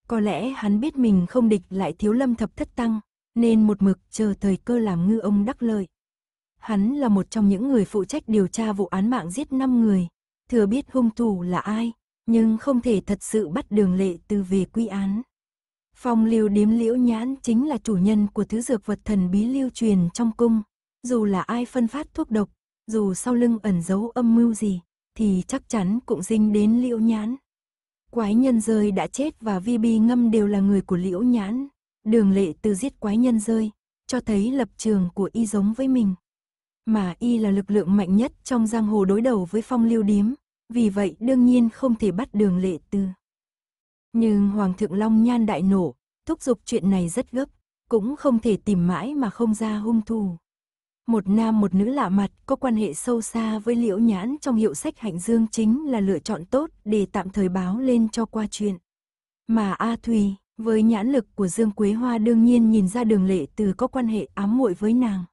Có lẽ hắn biết mình không địch lại thiếu lâm thập thất tăng, nên một mực chờ thời cơ làm ngư ông đắc lợi. Hắn là một trong những người phụ trách điều tra vụ án mạng giết 5 người, thừa biết hung thủ là ai, nhưng không thể thật sự bắt đường lệ từ về quy án. Phong lưu điếm liễu nhãn chính là chủ nhân của thứ dược vật thần bí lưu truyền trong cung. Dù là ai phân phát thuốc độc, dù sau lưng ẩn giấu âm mưu gì, thì chắc chắn cũng dính đến liễu nhãn. Quái nhân rơi đã chết và vi bi ngâm đều là người của liễu nhãn. Đường lệ từ giết quái nhân rơi, cho thấy lập trường của y giống với mình. Mà y là lực lượng mạnh nhất trong giang hồ đối đầu với phong lưu điếm, vì vậy đương nhiên không thể bắt đường lệ từ. Nhưng Hoàng thượng Long Nhan đại nổ, thúc giục chuyện này rất gấp, cũng không thể tìm mãi mà không ra hung thủ. Một nam một nữ lạ mặt có quan hệ sâu xa với Liễu Nhãn trong hiệu sách Hạnh Dương chính là lựa chọn tốt để tạm thời báo lên cho qua chuyện. Mà A Thùy, với nhãn lực của Dương Quế Hoa đương nhiên nhìn ra đường lệ từ có quan hệ ám muội với nàng.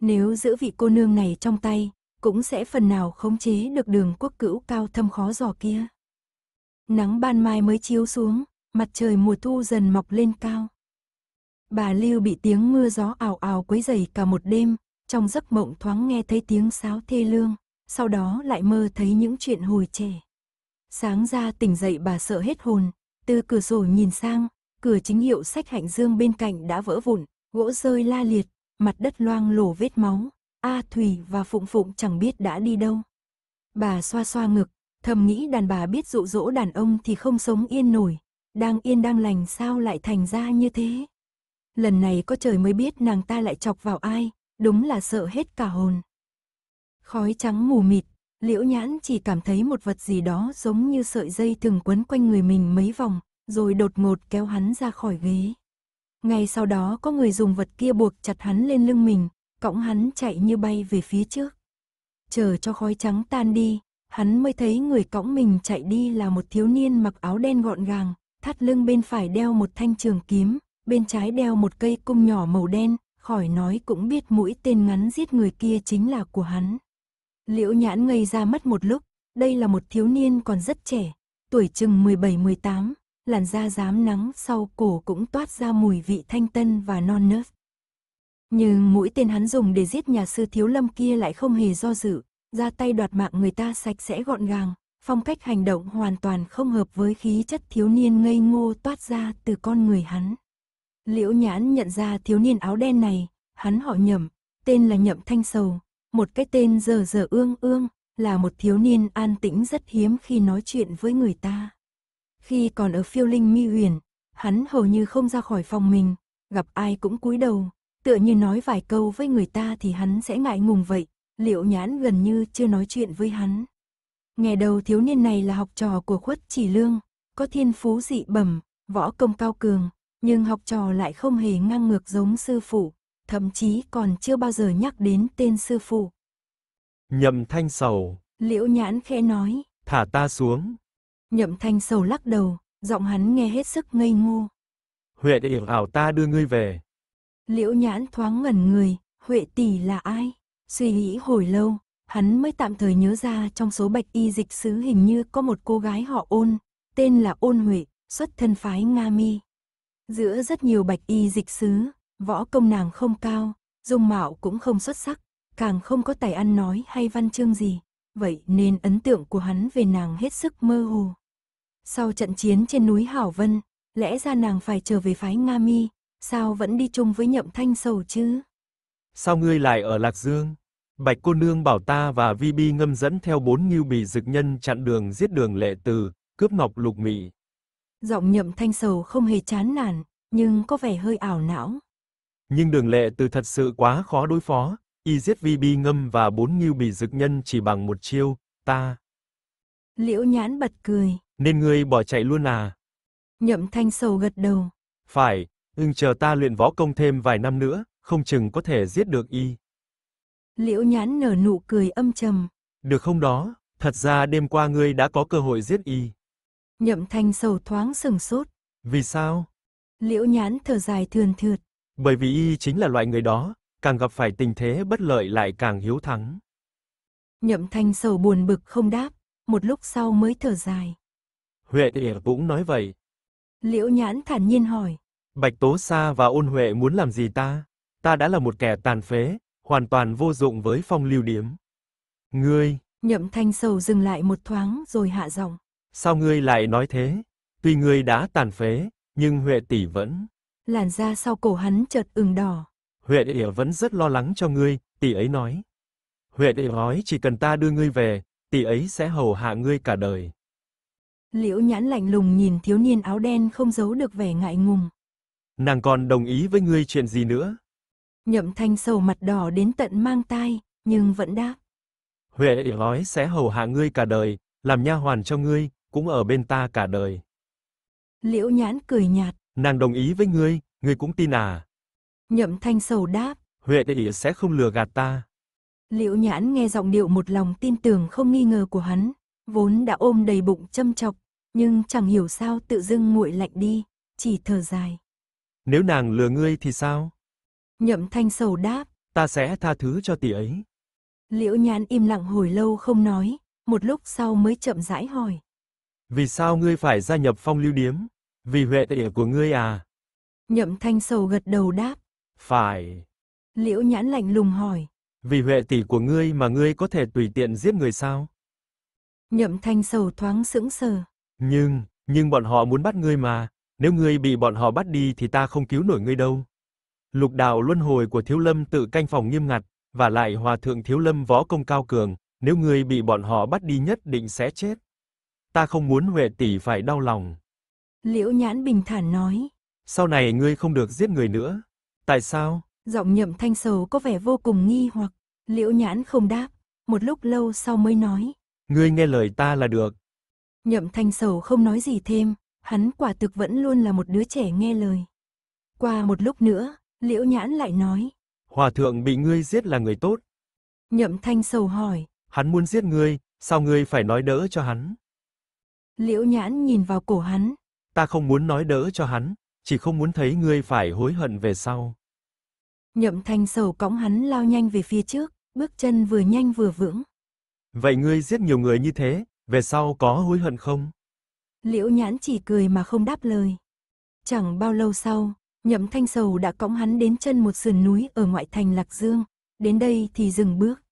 Nếu giữ vị cô nương này trong tay, cũng sẽ phần nào khống chế được đường quốc cữu cao thâm khó giò kia. Nắng ban mai mới chiếu xuống, mặt trời mùa thu dần mọc lên cao. Bà Lưu bị tiếng mưa gió ảo ảo quấy rầy cả một đêm, trong giấc mộng thoáng nghe thấy tiếng sáo thê lương, sau đó lại mơ thấy những chuyện hồi trẻ. Sáng ra tỉnh dậy bà sợ hết hồn, từ cửa sổ nhìn sang, cửa chính hiệu sách hạnh dương bên cạnh đã vỡ vụn, gỗ rơi la liệt, mặt đất loang lổ vết máu, A Thủy và Phụng Phụng chẳng biết đã đi đâu. Bà xoa xoa ngực, Thầm nghĩ đàn bà biết dụ dỗ đàn ông thì không sống yên nổi, đang yên đang lành sao lại thành ra như thế. Lần này có trời mới biết nàng ta lại chọc vào ai, đúng là sợ hết cả hồn. Khói trắng mù mịt, liễu nhãn chỉ cảm thấy một vật gì đó giống như sợi dây thường quấn quanh người mình mấy vòng, rồi đột ngột kéo hắn ra khỏi ghế. Ngay sau đó có người dùng vật kia buộc chặt hắn lên lưng mình, cõng hắn chạy như bay về phía trước. Chờ cho khói trắng tan đi, hắn mới thấy người cõng mình chạy đi là một thiếu niên mặc áo đen gọn gàng, thắt lưng bên phải đeo một thanh trường kiếm, bên trái đeo một cây cung nhỏ màu đen, khỏi nói cũng biết mũi tên ngắn giết người kia chính là của hắn. Liễu nhãn ngây ra mất một lúc, đây là một thiếu niên còn rất trẻ, tuổi chừng 17-18, làn da dám nắng sau cổ cũng toát ra mùi vị thanh tân và non nớt. Nhưng mũi tên hắn dùng để giết nhà sư thiếu lâm kia lại không hề do dự, ra tay đoạt mạng người ta sạch sẽ gọn gàng, phong cách hành động hoàn toàn không hợp với khí chất thiếu niên ngây ngô toát ra từ con người hắn. Liễu Nhãn nhận ra thiếu niên áo đen này, hắn họ nhậm: tên là Nhậm Thanh Sầu, một cái tên dở dở ương ương, là một thiếu niên an tĩnh rất hiếm khi nói chuyện với người ta. Khi còn ở phiêu linh mi huyền, hắn hầu như không ra khỏi phòng mình, gặp ai cũng cúi đầu, tựa như nói vài câu với người ta thì hắn sẽ ngại ngùng vậy, Liệu nhãn gần như chưa nói chuyện với hắn. Nghe đầu thiếu niên này là học trò của khuất chỉ lương, có thiên phú dị bẩm, võ công cao cường, nhưng học trò lại không hề ngang ngược giống sư phụ, thậm chí còn chưa bao giờ nhắc đến tên sư phụ. Nhậm thanh sầu. Liễu nhãn khẽ nói. Thả ta xuống. Nhậm thanh sầu lắc đầu, giọng hắn nghe hết sức ngây ngô. Huệ để ảo ta đưa ngươi về. Liễu nhãn thoáng ngẩn người, Huệ tỷ là ai? Suy nghĩ hồi lâu, hắn mới tạm thời nhớ ra trong số bạch y dịch sứ hình như có một cô gái họ ôn, tên là ôn Huệ, xuất thân phái Nga Mi. Giữa rất nhiều bạch y dịch sứ, võ công nàng không cao, dung mạo cũng không xuất sắc, càng không có tài ăn nói hay văn chương gì, vậy nên ấn tượng của hắn về nàng hết sức mơ hồ. Sau trận chiến trên núi Hảo Vân, lẽ ra nàng phải trở về phái Nga Mi, sao vẫn đi chung với nhậm thanh sầu chứ? Sao ngươi lại ở Lạc Dương? Bạch cô nương bảo ta và Vi Bi ngâm dẫn theo bốn ngưu bì dực nhân chặn đường giết đường lệ từ, cướp ngọc lục mị. Giọng nhậm thanh sầu không hề chán nản, nhưng có vẻ hơi ảo não. Nhưng đường lệ từ thật sự quá khó đối phó, y giết Vi Bi ngâm và bốn ngưu bì dực nhân chỉ bằng một chiêu, ta. Liễu nhãn bật cười. Nên ngươi bỏ chạy luôn à? Nhậm thanh sầu gật đầu. Phải, ưng chờ ta luyện võ công thêm vài năm nữa, không chừng có thể giết được y. Liễu nhãn nở nụ cười âm trầm. Được không đó, thật ra đêm qua ngươi đã có cơ hội giết y. Nhậm thanh sầu thoáng sừng sốt. Vì sao? Liễu nhãn thở dài thườn thượt. Bởi vì y chính là loại người đó, càng gặp phải tình thế bất lợi lại càng hiếu thắng. Nhậm thanh sầu buồn bực không đáp, một lúc sau mới thở dài. Huệ ỉa cũng nói vậy. Liễu nhãn thản nhiên hỏi. Bạch Tố Sa và ôn Huệ muốn làm gì ta? Ta đã là một kẻ tàn phế, hoàn toàn vô dụng với phong lưu điếm. Ngươi! Nhậm thanh sầu dừng lại một thoáng rồi hạ giọng. Sao ngươi lại nói thế? Tuy ngươi đã tàn phế, nhưng Huệ tỷ vẫn... Làn da sau cổ hắn chợt ửng đỏ. Huệ tỷ vẫn rất lo lắng cho ngươi, tỷ ấy nói. Huệ tỷ nói chỉ cần ta đưa ngươi về, tỷ ấy sẽ hầu hạ ngươi cả đời. Liễu nhãn lạnh lùng nhìn thiếu niên áo đen không giấu được vẻ ngại ngùng. Nàng còn đồng ý với ngươi chuyện gì nữa? Nhậm thanh sầu mặt đỏ đến tận mang tai, nhưng vẫn đáp. Huệ để nói sẽ hầu hạ ngươi cả đời, làm nha hoàn cho ngươi, cũng ở bên ta cả đời. Liễu nhãn cười nhạt. Nàng đồng ý với ngươi, ngươi cũng tin à? Nhậm thanh sầu đáp. Huệ để sẽ không lừa gạt ta. Liễu nhãn nghe giọng điệu một lòng tin tưởng không nghi ngờ của hắn, vốn đã ôm đầy bụng châm chọc, nhưng chẳng hiểu sao tự dưng nguội lạnh đi, chỉ thở dài. Nếu nàng lừa ngươi thì sao? Nhậm thanh sầu đáp. Ta sẽ tha thứ cho tỷ ấy. Liễu nhãn im lặng hồi lâu không nói, một lúc sau mới chậm rãi hỏi. Vì sao ngươi phải gia nhập phong lưu điếm? Vì huệ tệ của ngươi à? Nhậm thanh sầu gật đầu đáp. Phải. Liễu nhãn lạnh lùng hỏi. Vì huệ tỷ của ngươi mà ngươi có thể tùy tiện giết người sao? Nhậm thanh sầu thoáng sững sờ. Nhưng, nhưng bọn họ muốn bắt ngươi mà. Nếu ngươi bị bọn họ bắt đi thì ta không cứu nổi ngươi đâu. Lục đạo luân hồi của Thiếu Lâm tự canh phòng nghiêm ngặt, và lại hòa thượng Thiếu Lâm võ công cao cường, nếu ngươi bị bọn họ bắt đi nhất định sẽ chết. Ta không muốn Huệ tỷ phải đau lòng." Liễu Nhãn bình thản nói. "Sau này ngươi không được giết người nữa." "Tại sao?" Giọng Nhậm Thanh Sầu có vẻ vô cùng nghi hoặc, Liễu Nhãn không đáp, một lúc lâu sau mới nói, "Ngươi nghe lời ta là được." Nhậm Thanh Sầu không nói gì thêm, hắn quả thực vẫn luôn là một đứa trẻ nghe lời. Qua một lúc nữa, Liễu nhãn lại nói. Hòa thượng bị ngươi giết là người tốt. Nhậm thanh sầu hỏi. Hắn muốn giết ngươi, sao ngươi phải nói đỡ cho hắn? Liễu nhãn nhìn vào cổ hắn. Ta không muốn nói đỡ cho hắn, chỉ không muốn thấy ngươi phải hối hận về sau. Nhậm thanh sầu cõng hắn lao nhanh về phía trước, bước chân vừa nhanh vừa vững. Vậy ngươi giết nhiều người như thế, về sau có hối hận không? Liễu nhãn chỉ cười mà không đáp lời. Chẳng bao lâu sau, Nhậm Thanh Sầu đã cõng hắn đến chân một sườn núi ở ngoại thành Lạc Dương, đến đây thì dừng bước.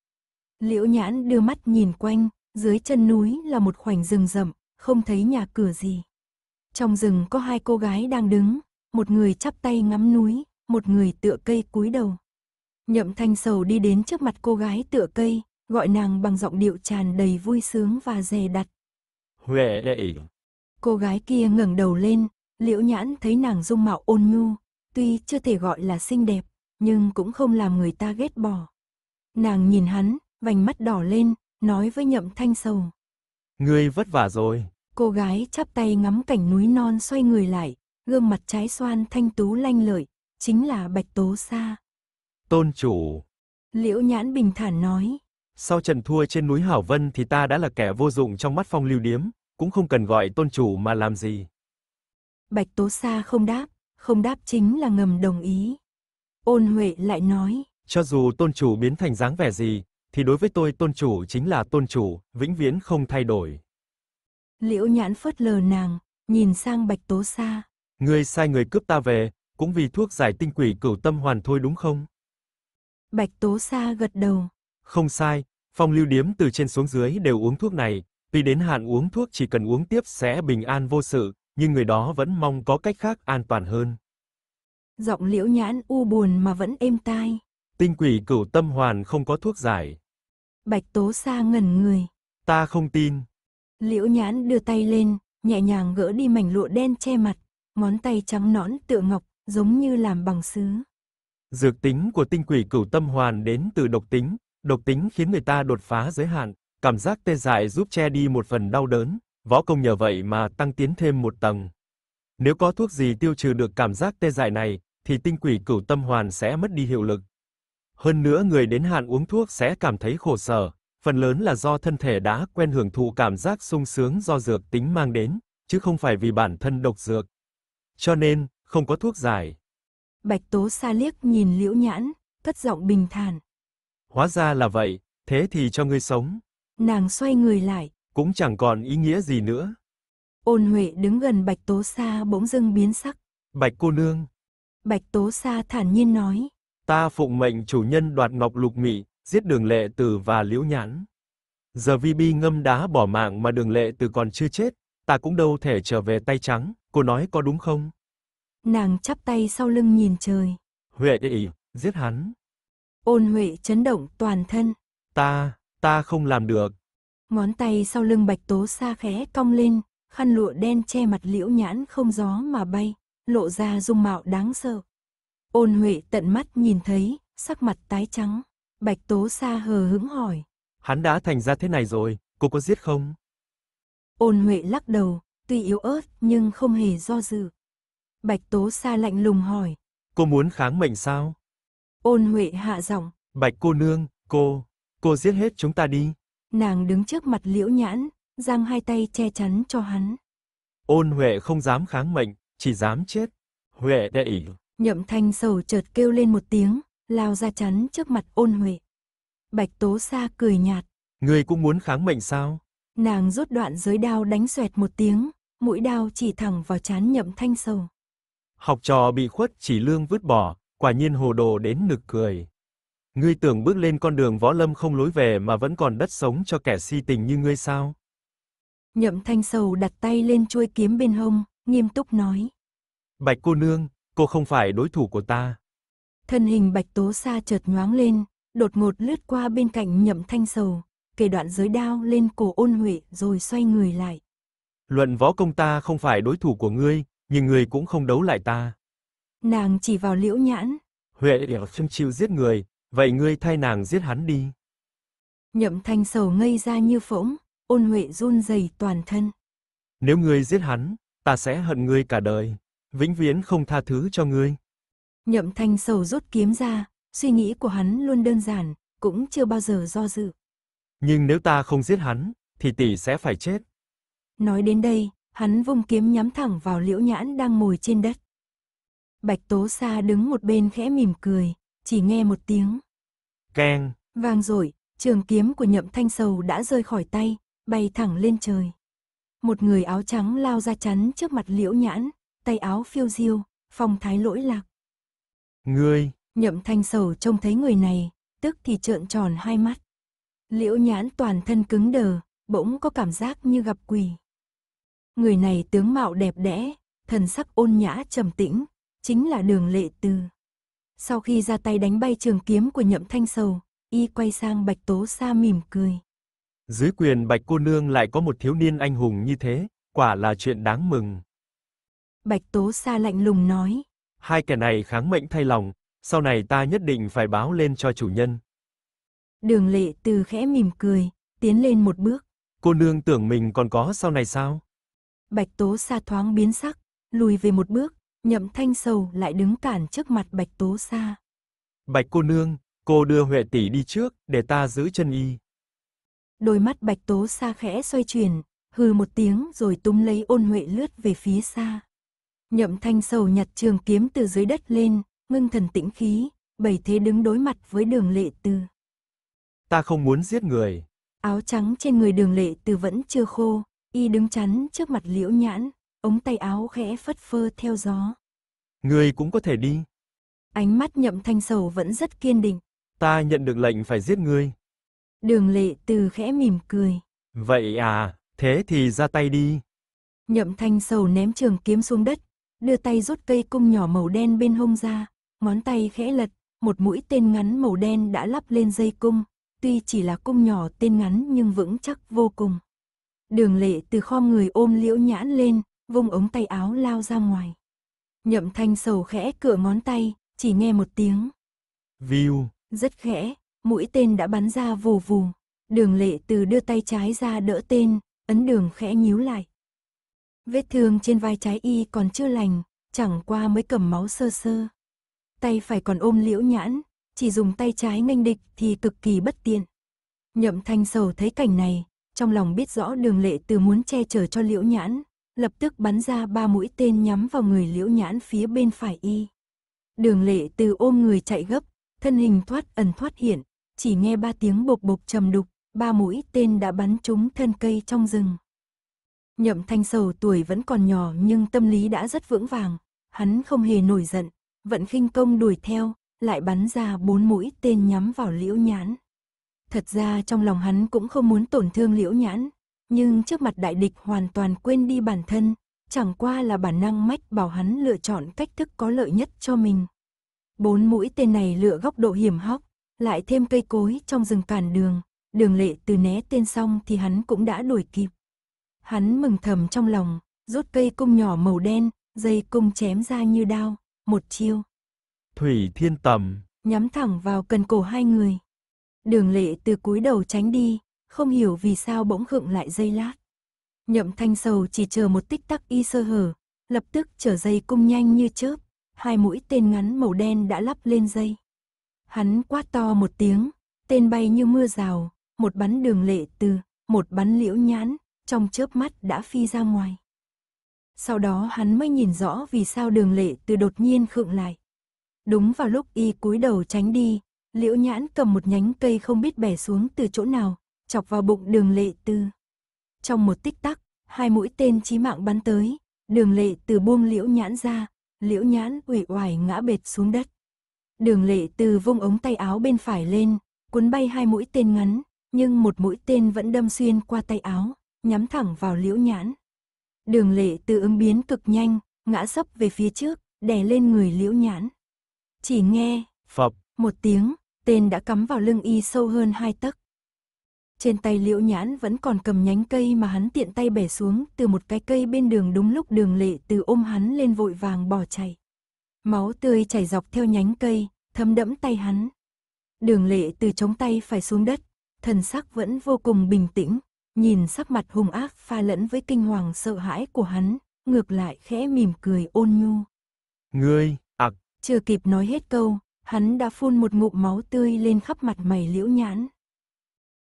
Liễu Nhãn đưa mắt nhìn quanh, dưới chân núi là một khoảnh rừng rậm, không thấy nhà cửa gì. Trong rừng có hai cô gái đang đứng, một người chắp tay ngắm núi, một người tựa cây cúi đầu. Nhậm Thanh Sầu đi đến trước mặt cô gái tựa cây, gọi nàng bằng giọng điệu tràn đầy vui sướng và dè đặt. Huệ đệ. Cô gái kia ngẩng đầu lên, Liễu nhãn thấy nàng dung mạo ôn nhu, tuy chưa thể gọi là xinh đẹp, nhưng cũng không làm người ta ghét bỏ. Nàng nhìn hắn, vành mắt đỏ lên, nói với nhậm thanh sầu. Ngươi vất vả rồi. Cô gái chắp tay ngắm cảnh núi non xoay người lại, gương mặt trái xoan thanh tú lanh lợi, chính là bạch tố sa. Tôn chủ. Liễu nhãn bình thản nói. Sau trận thua trên núi Hảo Vân thì ta đã là kẻ vô dụng trong mắt phong lưu điếm, cũng không cần gọi tôn chủ mà làm gì. Bạch Tố Sa không đáp, không đáp chính là ngầm đồng ý. Ôn Huệ lại nói, cho dù tôn chủ biến thành dáng vẻ gì, thì đối với tôi tôn chủ chính là tôn chủ, vĩnh viễn không thay đổi. Liễu nhãn phớt lờ nàng, nhìn sang Bạch Tố Sa. Ngươi sai người cướp ta về, cũng vì thuốc giải tinh quỷ cửu tâm hoàn thôi đúng không? Bạch Tố Sa gật đầu. Không sai, phong lưu điếm từ trên xuống dưới đều uống thuốc này, tuy đến hạn uống thuốc chỉ cần uống tiếp sẽ bình an vô sự, nhưng người đó vẫn mong có cách khác an toàn hơn. Giọng liễu nhãn u buồn mà vẫn êm tai. Tinh quỷ cửu tâm hoàn không có thuốc giải. Bạch tố xa ngẩn người. Ta không tin. Liễu nhãn đưa tay lên, nhẹ nhàng gỡ đi mảnh lụa đen che mặt, ngón tay trắng nõn tựa ngọc, giống như làm bằng sứ. Dược tính của tinh quỷ cửu tâm hoàn đến từ độc tính, độc tính khiến người ta đột phá giới hạn, cảm giác tê dại giúp che đi một phần đau đớn, Võ công nhờ vậy mà tăng tiến thêm một tầng. Nếu có thuốc gì tiêu trừ được cảm giác tê dại này, thì tinh quỷ cửu tâm hoàn sẽ mất đi hiệu lực. Hơn nữa người đến hạn uống thuốc sẽ cảm thấy khổ sở, phần lớn là do thân thể đã quen hưởng thụ cảm giác sung sướng do dược tính mang đến, chứ không phải vì bản thân độc dược. Cho nên, không có thuốc giải. Bạch Tố xa liếc nhìn Liễu Nhãn, cất giọng bình thản. Hóa ra là vậy, thế thì cho ngươi sống. Nàng xoay người lại, cũng chẳng còn ý nghĩa gì nữa. Ôn Huệ đứng gần Bạch Tố Sa bỗng dưng biến sắc. Bạch cô nương. Bạch Tố Sa thản nhiên nói. Ta phụng mệnh chủ nhân đoạt ngọc lục mị, giết đường lệ tử và liễu nhãn. Giờ vi bi ngâm đá bỏ mạng mà đường lệ tử còn chưa chết, ta cũng đâu thể trở về tay trắng, cô nói có đúng không? Nàng chắp tay sau lưng nhìn trời. Huệ ỉ, giết hắn. Ôn Huệ chấn động toàn thân. Ta, ta không làm được ngón tay sau lưng bạch tố xa khẽ cong lên, khăn lụa đen che mặt liễu nhãn không gió mà bay, lộ ra dung mạo đáng sợ. Ôn Huệ tận mắt nhìn thấy, sắc mặt tái trắng, bạch tố xa hờ hững hỏi. Hắn đã thành ra thế này rồi, cô có giết không? Ôn Huệ lắc đầu, tuy yếu ớt nhưng không hề do dự. Bạch tố xa lạnh lùng hỏi. Cô muốn kháng mệnh sao? Ôn Huệ hạ giọng. Bạch cô nương, cô, cô giết hết chúng ta đi. Nàng đứng trước mặt liễu nhãn, giang hai tay che chắn cho hắn. Ôn Huệ không dám kháng mệnh, chỉ dám chết. Huệ đệ ỉ. Nhậm thanh sầu chợt kêu lên một tiếng, lao ra chắn trước mặt ôn Huệ. Bạch Tố Sa cười nhạt. người cũng muốn kháng mệnh sao? Nàng rút đoạn giới đao đánh xoẹt một tiếng, mũi đao chỉ thẳng vào chán nhậm thanh sầu. Học trò bị khuất chỉ lương vứt bỏ, quả nhiên hồ đồ đến nực cười. Ngươi tưởng bước lên con đường võ lâm không lối về mà vẫn còn đất sống cho kẻ si tình như ngươi sao? Nhậm thanh sầu đặt tay lên chuôi kiếm bên hông, nghiêm túc nói. Bạch cô nương, cô không phải đối thủ của ta. Thân hình bạch tố xa chợt nhoáng lên, đột ngột lướt qua bên cạnh nhậm thanh sầu, kề đoạn giới đao lên cổ ôn huệ rồi xoay người lại. Luận võ công ta không phải đối thủ của ngươi, nhưng ngươi cũng không đấu lại ta. Nàng chỉ vào liễu nhãn. Huệ đều không chịu giết người, Vậy ngươi thay nàng giết hắn đi. Nhậm thanh sầu ngây ra như phỗng, ôn huệ run rẩy toàn thân. Nếu ngươi giết hắn, ta sẽ hận ngươi cả đời, vĩnh viễn không tha thứ cho ngươi. Nhậm thanh sầu rút kiếm ra, suy nghĩ của hắn luôn đơn giản, cũng chưa bao giờ do dự. Nhưng nếu ta không giết hắn, thì tỷ sẽ phải chết. Nói đến đây, hắn vung kiếm nhắm thẳng vào liễu nhãn đang ngồi trên đất. Bạch Tố Sa đứng một bên khẽ mỉm cười, chỉ nghe một tiếng. Keng. Vang rồi, trường kiếm của nhậm thanh sầu đã rơi khỏi tay, bay thẳng lên trời. Một người áo trắng lao ra chắn trước mặt liễu nhãn, tay áo phiêu diêu, phong thái lỗi lạc. Ngươi! Nhậm thanh sầu trông thấy người này, tức thì trợn tròn hai mắt. Liễu nhãn toàn thân cứng đờ, bỗng có cảm giác như gặp quỷ. Người này tướng mạo đẹp đẽ, thần sắc ôn nhã trầm tĩnh, chính là đường lệ từ. Sau khi ra tay đánh bay trường kiếm của nhậm thanh sầu, y quay sang bạch tố Sa mỉm cười. Dưới quyền bạch cô nương lại có một thiếu niên anh hùng như thế, quả là chuyện đáng mừng. Bạch tố Sa lạnh lùng nói. Hai kẻ này kháng mệnh thay lòng, sau này ta nhất định phải báo lên cho chủ nhân. Đường lệ từ khẽ mỉm cười, tiến lên một bước. Cô nương tưởng mình còn có sau này sao? Bạch tố Sa thoáng biến sắc, lùi về một bước, Nhậm thanh sầu lại đứng cản trước mặt bạch tố xa. Bạch cô nương, cô đưa Huệ tỷ đi trước, để ta giữ chân y. Đôi mắt bạch tố xa khẽ xoay chuyển, hừ một tiếng rồi tung lấy ôn Huệ lướt về phía xa. Nhậm thanh sầu nhặt trường kiếm từ dưới đất lên, ngưng thần tĩnh khí, bảy thế đứng đối mặt với đường lệ tư. Ta không muốn giết người. Áo trắng trên người đường lệ tư vẫn chưa khô, y đứng chắn trước mặt liễu nhãn ống tay áo khẽ phất phơ theo gió. Người cũng có thể đi. Ánh mắt nhậm thanh sầu vẫn rất kiên định. Ta nhận được lệnh phải giết ngươi. Đường lệ từ khẽ mỉm cười. Vậy à, thế thì ra tay đi. Nhậm thanh sầu ném trường kiếm xuống đất, đưa tay rút cây cung nhỏ màu đen bên hông ra, ngón tay khẽ lật, một mũi tên ngắn màu đen đã lắp lên dây cung, tuy chỉ là cung nhỏ tên ngắn nhưng vững chắc vô cùng. Đường lệ từ kho người ôm liễu nhãn lên, vung ống tay áo lao ra ngoài. Nhậm thanh sầu khẽ cửa ngón tay, chỉ nghe một tiếng. view rất khẽ, mũi tên đã bắn ra vù vù. Đường lệ từ đưa tay trái ra đỡ tên, ấn đường khẽ nhíu lại. Vết thương trên vai trái y còn chưa lành, chẳng qua mới cầm máu sơ sơ. Tay phải còn ôm liễu nhãn, chỉ dùng tay trái nghênh địch thì cực kỳ bất tiện. Nhậm thanh sầu thấy cảnh này, trong lòng biết rõ đường lệ từ muốn che chở cho liễu nhãn, lập tức bắn ra ba mũi tên nhắm vào người liễu nhãn phía bên phải y. Đường lệ từ ôm người chạy gấp, thân hình thoát ẩn thoát hiện, chỉ nghe ba tiếng bộc bộc trầm đục, ba mũi tên đã bắn trúng thân cây trong rừng. Nhậm thanh sầu tuổi vẫn còn nhỏ nhưng tâm lý đã rất vững vàng, hắn không hề nổi giận, vẫn khinh công đuổi theo, lại bắn ra bốn mũi tên nhắm vào liễu nhãn. Thật ra trong lòng hắn cũng không muốn tổn thương liễu nhãn, nhưng trước mặt đại địch hoàn toàn quên đi bản thân, chẳng qua là bản năng mách bảo hắn lựa chọn cách thức có lợi nhất cho mình. Bốn mũi tên này lựa góc độ hiểm hóc, lại thêm cây cối trong rừng cản đường, đường lệ từ né tên xong thì hắn cũng đã đuổi kịp. Hắn mừng thầm trong lòng, rút cây cung nhỏ màu đen, dây cung chém ra như đao, một chiêu. Thủy thiên tầm. Nhắm thẳng vào cần cổ hai người. Đường lệ từ cúi đầu tránh đi, không hiểu vì sao bỗng khựng lại dây lát. Nhậm thanh sầu chỉ chờ một tích tắc y sơ hở, lập tức trở dây cung nhanh như chớp, hai mũi tên ngắn màu đen đã lắp lên dây. Hắn quát to một tiếng, tên bay như mưa rào, một bắn đường lệ từ, một bắn liễu nhãn, trong chớp mắt đã phi ra ngoài. Sau đó hắn mới nhìn rõ vì sao đường lệ từ đột nhiên khựng lại. Đúng vào lúc y cúi đầu tránh đi, liễu nhãn cầm một nhánh cây không biết bẻ xuống từ chỗ nào, chọc vào bụng đường lệ tư. Trong một tích tắc, hai mũi tên chí mạng bắn tới, đường lệ từ buông liễu nhãn ra, liễu nhãn uể oải ngã bệt xuống đất. Đường lệ từ vung ống tay áo bên phải lên, cuốn bay hai mũi tên ngắn, nhưng một mũi tên vẫn đâm xuyên qua tay áo, nhắm thẳng vào liễu nhãn. Đường lệ từ ứng biến cực nhanh, ngã sấp về phía trước, đè lên người liễu nhãn. Chỉ nghe, phập, một tiếng, tên đã cắm vào lưng y sâu hơn hai tấc, trên tay liễu nhãn vẫn còn cầm nhánh cây mà hắn tiện tay bẻ xuống từ một cái cây bên đường đúng lúc đường lệ từ ôm hắn lên vội vàng bỏ chạy. Máu tươi chảy dọc theo nhánh cây, thấm đẫm tay hắn. Đường lệ từ chống tay phải xuống đất, thần sắc vẫn vô cùng bình tĩnh, nhìn sắc mặt hung ác pha lẫn với kinh hoàng sợ hãi của hắn, ngược lại khẽ mỉm cười ôn nhu. Ngươi, ạc. Chưa kịp nói hết câu, hắn đã phun một ngụm máu tươi lên khắp mặt mày liễu nhãn.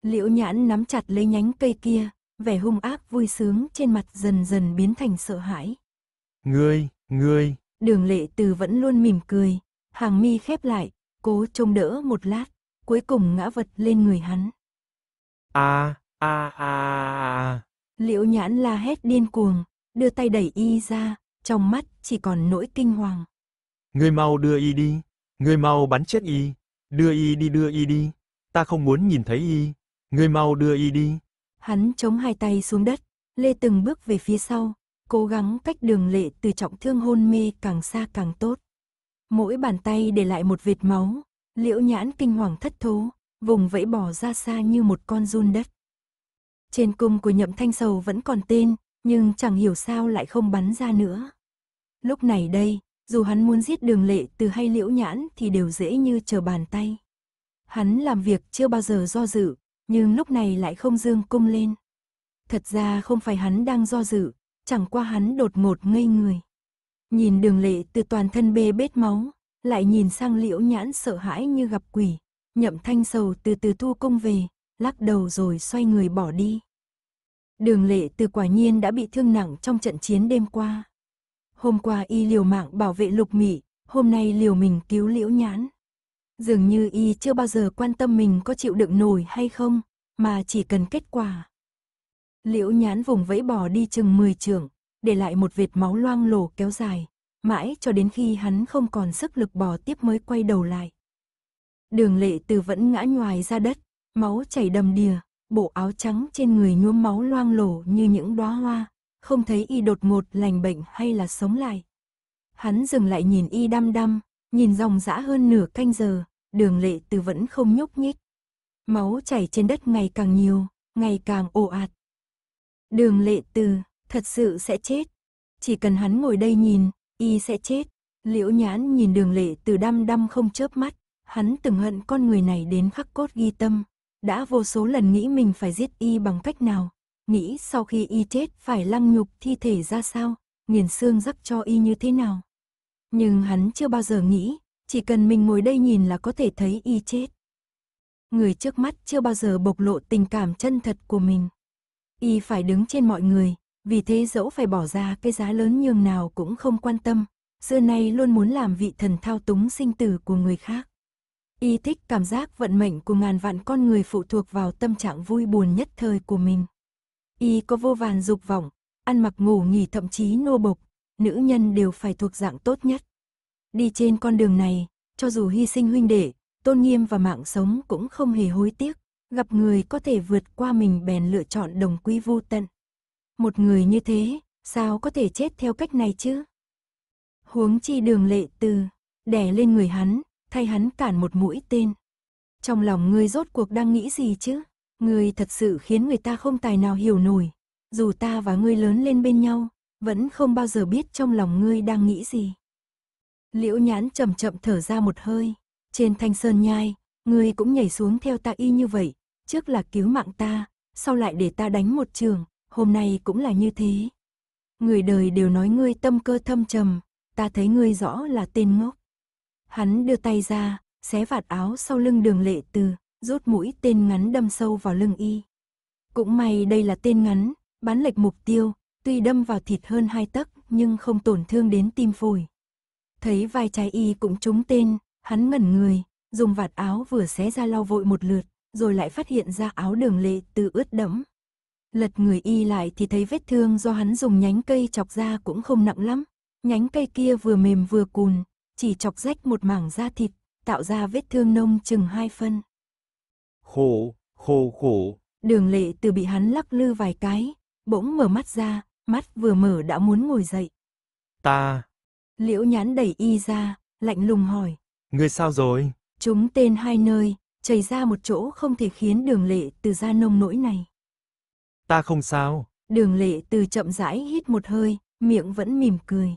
Liễu nhãn nắm chặt lấy nhánh cây kia, vẻ hung ác vui sướng trên mặt dần dần biến thành sợ hãi. Ngươi, ngươi. Đường lệ từ vẫn luôn mỉm cười, hàng mi khép lại, cố trông đỡ một lát, cuối cùng ngã vật lên người hắn. a a a Liễu nhãn la hét điên cuồng, đưa tay đẩy y ra, trong mắt chỉ còn nỗi kinh hoàng. Ngươi mau đưa y đi, ngươi mau bắn chết y, đưa y đi đưa y đi, ta không muốn nhìn thấy y người mau đưa y đi. Hắn chống hai tay xuống đất, Lê từng bước về phía sau, cố gắng cách đường lệ từ trọng thương hôn mê càng xa càng tốt. Mỗi bàn tay để lại một vệt máu, liễu nhãn kinh hoàng thất thố, vùng vẫy bỏ ra xa như một con run đất. Trên cung của nhậm thanh sầu vẫn còn tên, nhưng chẳng hiểu sao lại không bắn ra nữa. Lúc này đây, dù hắn muốn giết đường lệ từ hay liễu nhãn thì đều dễ như chờ bàn tay. Hắn làm việc chưa bao giờ do dự, nhưng lúc này lại không dương cung lên. Thật ra không phải hắn đang do dự, chẳng qua hắn đột ngột ngây người. Nhìn đường lệ từ toàn thân bê bết máu, lại nhìn sang liễu nhãn sợ hãi như gặp quỷ, nhậm thanh sầu từ từ thu cung về, lắc đầu rồi xoay người bỏ đi. Đường lệ từ quả nhiên đã bị thương nặng trong trận chiến đêm qua. Hôm qua y liều mạng bảo vệ lục mị, hôm nay liều mình cứu liễu nhãn. Dường như y chưa bao giờ quan tâm mình có chịu đựng nổi hay không, mà chỉ cần kết quả. Liễu nhán vùng vẫy bỏ đi chừng 10 trường, để lại một vệt máu loang lổ kéo dài, mãi cho đến khi hắn không còn sức lực bỏ tiếp mới quay đầu lại. Đường lệ từ vẫn ngã ngoài ra đất, máu chảy đầm đìa, bộ áo trắng trên người nhuốm máu loang lổ như những đóa hoa, không thấy y đột ngột lành bệnh hay là sống lại. Hắn dừng lại nhìn y đăm đăm, Nhìn dòng dã hơn nửa canh giờ, đường lệ từ vẫn không nhúc nhích. Máu chảy trên đất ngày càng nhiều, ngày càng ồ ạt. Đường lệ từ, thật sự sẽ chết. Chỉ cần hắn ngồi đây nhìn, y sẽ chết. Liễu nhãn nhìn đường lệ từ đăm đăm không chớp mắt. Hắn từng hận con người này đến khắc cốt ghi tâm. Đã vô số lần nghĩ mình phải giết y bằng cách nào. Nghĩ sau khi y chết phải lăng nhục thi thể ra sao. Nghiền xương rắc cho y như thế nào. Nhưng hắn chưa bao giờ nghĩ, chỉ cần mình ngồi đây nhìn là có thể thấy y chết. Người trước mắt chưa bao giờ bộc lộ tình cảm chân thật của mình. Y phải đứng trên mọi người, vì thế dẫu phải bỏ ra cái giá lớn nhường nào cũng không quan tâm, xưa nay luôn muốn làm vị thần thao túng sinh tử của người khác. Y thích cảm giác vận mệnh của ngàn vạn con người phụ thuộc vào tâm trạng vui buồn nhất thời của mình. Y có vô vàn dục vọng, ăn mặc ngủ nghỉ thậm chí nô bộc, nữ nhân đều phải thuộc dạng tốt nhất. Đi trên con đường này, cho dù hy sinh huynh đệ, tôn nghiêm và mạng sống cũng không hề hối tiếc, gặp người có thể vượt qua mình bèn lựa chọn đồng quy vô tận. Một người như thế, sao có thể chết theo cách này chứ? Huống chi đường lệ từ, đè lên người hắn, thay hắn cản một mũi tên. Trong lòng ngươi rốt cuộc đang nghĩ gì chứ? Ngươi thật sự khiến người ta không tài nào hiểu nổi. Dù ta và ngươi lớn lên bên nhau, vẫn không bao giờ biết trong lòng ngươi đang nghĩ gì. Liễu nhãn chậm chậm thở ra một hơi, trên thanh sơn nhai, ngươi cũng nhảy xuống theo ta y như vậy, trước là cứu mạng ta, sau lại để ta đánh một trường, hôm nay cũng là như thế. Người đời đều nói ngươi tâm cơ thâm trầm, ta thấy ngươi rõ là tên ngốc. Hắn đưa tay ra, xé vạt áo sau lưng đường lệ từ, rút mũi tên ngắn đâm sâu vào lưng y. Cũng may đây là tên ngắn, bắn lệch mục tiêu, tuy đâm vào thịt hơn hai tấc nhưng không tổn thương đến tim phổi. Thấy vai trái y cũng trúng tên, hắn ngẩn người, dùng vạt áo vừa xé ra lau vội một lượt, rồi lại phát hiện ra áo đường lệ từ ướt đẫm. Lật người y lại thì thấy vết thương do hắn dùng nhánh cây chọc ra cũng không nặng lắm, nhánh cây kia vừa mềm vừa cùn, chỉ chọc rách một mảng da thịt, tạo ra vết thương nông chừng hai phân. Khổ, khổ khổ. Đường lệ từ bị hắn lắc lư vài cái, bỗng mở mắt ra, mắt vừa mở đã muốn ngồi dậy. Ta. Liễu nhãn đẩy y ra, lạnh lùng hỏi. Người sao rồi? Chúng tên hai nơi, chảy ra một chỗ không thể khiến đường lệ từ ra nông nỗi này. Ta không sao. Đường lệ từ chậm rãi hít một hơi, miệng vẫn mỉm cười.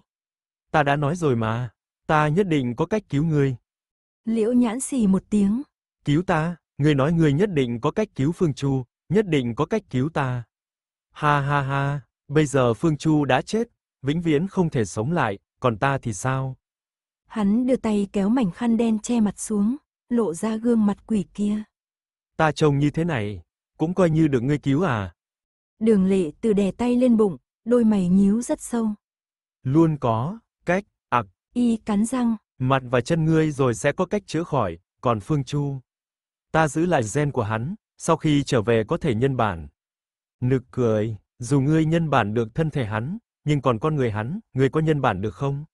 Ta đã nói rồi mà, ta nhất định có cách cứu người. Liễu nhãn xì một tiếng. Cứu ta, Người nói người nhất định có cách cứu Phương Chu, nhất định có cách cứu ta. Ha ha ha. Bây giờ Phương Chu đã chết, vĩnh viễn không thể sống lại, còn ta thì sao? Hắn đưa tay kéo mảnh khăn đen che mặt xuống, lộ ra gương mặt quỷ kia. Ta trông như thế này, cũng coi như được ngươi cứu à? Đường lệ từ đè tay lên bụng, đôi mày nhíu rất sâu. Luôn có, cách, ạc. Y cắn răng. Mặt và chân ngươi rồi sẽ có cách chữa khỏi, còn Phương Chu. Ta giữ lại gen của hắn, sau khi trở về có thể nhân bản. Nực cười. Dù ngươi nhân bản được thân thể hắn, nhưng còn con người hắn, ngươi có nhân bản được không?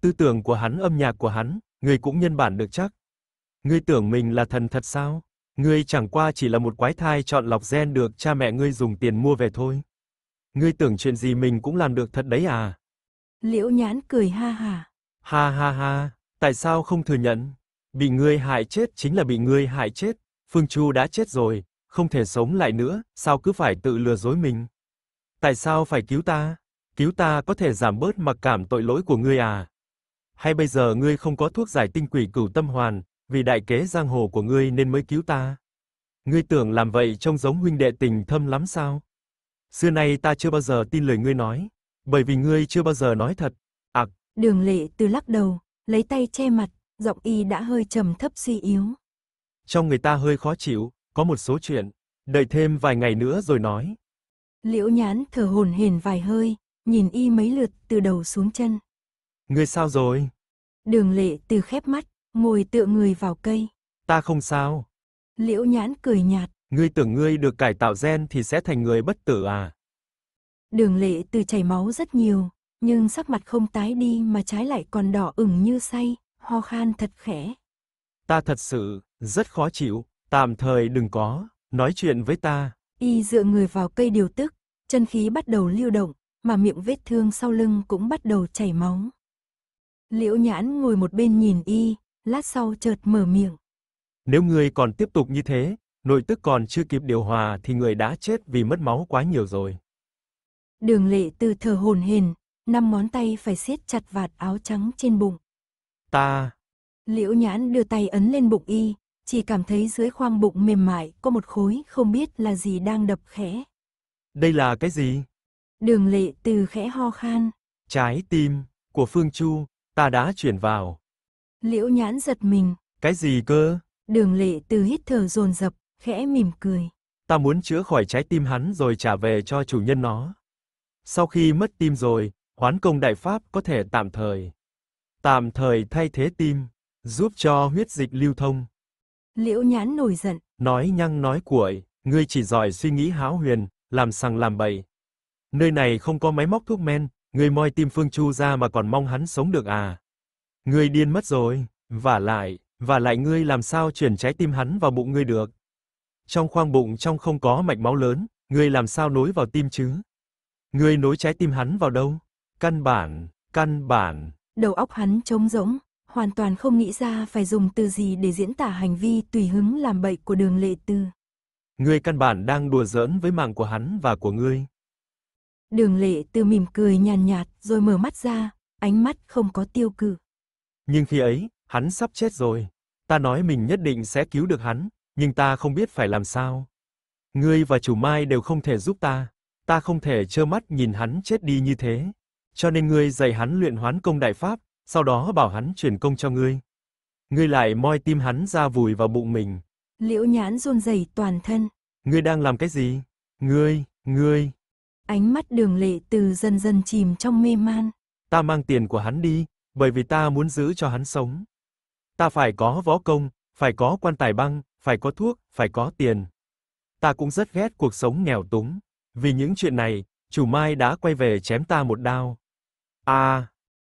Tư tưởng của hắn, âm nhạc của hắn, ngươi cũng nhân bản được chắc? Ngươi tưởng mình là thần thật sao? Ngươi chẳng qua chỉ là một quái thai chọn lọc gen được cha mẹ ngươi dùng tiền mua về thôi. Ngươi tưởng chuyện gì mình cũng làm được thật đấy à? Liễu Nhãn cười ha ha Ha ha ha, tại sao không thừa nhận? Bị ngươi hại chết chính là bị ngươi hại chết, Phương Chu đã chết rồi, không thể sống lại nữa, sao cứ phải tự lừa dối mình? Tại sao phải cứu ta? Cứu ta có thể giảm bớt mặc cảm tội lỗi của ngươi à? Hay bây giờ ngươi không có thuốc giải tinh quỷ cửu tâm hoàn, vì đại kế giang hồ của ngươi nên mới cứu ta? Ngươi tưởng làm vậy trông giống huynh đệ tình thâm lắm sao? Xưa nay ta chưa bao giờ tin lời ngươi nói, bởi vì ngươi chưa bao giờ nói thật. Ặc. Đường Lệ từ lắc đầu, lấy tay che mặt, giọng y đã hơi trầm thấp suy yếu. Trong người ta hơi khó chịu, có một số chuyện, đợi thêm vài ngày nữa rồi nói. Liễu nhãn thở hồn hển vài hơi, nhìn y mấy lượt từ đầu xuống chân. Người sao rồi? Đường lệ từ khép mắt, ngồi tựa người vào cây. Ta không sao. Liễu nhãn cười nhạt. Ngươi tưởng ngươi được cải tạo gen thì sẽ thành người bất tử à? Đường lệ từ chảy máu rất nhiều, nhưng sắc mặt không tái đi mà trái lại còn đỏ ửng như say, ho khan thật khẽ. Ta thật sự, rất khó chịu, tạm thời đừng có, nói chuyện với ta. Y dựa người vào cây điều tức, chân khí bắt đầu lưu động, mà miệng vết thương sau lưng cũng bắt đầu chảy máu. Liễu nhãn ngồi một bên nhìn y, lát sau chợt mở miệng. Nếu người còn tiếp tục như thế, nội tức còn chưa kịp điều hòa thì người đã chết vì mất máu quá nhiều rồi. Đường lệ từ thờ hồn hền, năm ngón tay phải siết chặt vạt áo trắng trên bụng. Ta! Liễu nhãn đưa tay ấn lên bụng y, chỉ cảm thấy dưới khoang bụng mềm mại có một khối không biết là gì đang đập khẽ. Đây là cái gì? Đường lệ từ khẽ ho khan. Trái tim, của Phương Chu, ta đã chuyển vào. Liễu nhãn giật mình. Cái gì cơ? Đường lệ từ hít thở dồn dập, khẽ mỉm cười. Ta muốn chữa khỏi trái tim hắn rồi trả về cho chủ nhân nó. Sau khi mất tim rồi, hoán công đại pháp có thể tạm thời. Tạm thời thay thế tim, giúp cho huyết dịch lưu thông. Liễu nhãn nổi giận. Nói nhăng nói cuội, ngươi chỉ giỏi suy nghĩ háo huyền, làm sằng làm bậy. Nơi này không có máy móc thuốc men, ngươi moi tim Phương Chu ra mà còn mong hắn sống được à? Ngươi điên mất rồi, vả lại, vả lại ngươi làm sao chuyển trái tim hắn vào bụng ngươi được? Trong khoang bụng trong không có mạch máu lớn, ngươi làm sao nối vào tim chứ? Ngươi nối trái tim hắn vào đâu? Căn bản, căn bản. Đầu óc hắn trống rỗng, hoàn toàn không nghĩ ra phải dùng từ gì để diễn tả hành vi tùy hứng làm bậy của đường lệ tư. Ngươi căn bản đang đùa giỡn với mạng của hắn và của ngươi. Đường lệ tư mỉm cười nhàn nhạt, nhạt rồi mở mắt ra, ánh mắt không có tiêu cự. Nhưng khi ấy, hắn sắp chết rồi. Ta nói mình nhất định sẽ cứu được hắn, nhưng ta không biết phải làm sao. Ngươi và chủ Mai đều không thể giúp ta. Ta không thể trơ mắt nhìn hắn chết đi như thế. Cho nên ngươi dạy hắn luyện hoán công đại pháp, sau đó bảo hắn truyền công cho ngươi. Ngươi lại moi tim hắn ra vùi vào bụng mình. Liễu Nhãn run rẩy toàn thân. Ngươi đang làm cái gì? Ngươi, ngươi. Ánh mắt Đường Lệ từ dần dần chìm trong mê man. Ta mang tiền của hắn đi, bởi vì ta muốn giữ cho hắn sống. Ta phải có võ công, phải có quan tài băng, phải có thuốc, phải có tiền. Ta cũng rất ghét cuộc sống nghèo túng, vì những chuyện này, chủ Mai đã quay về chém ta một đao. A, à,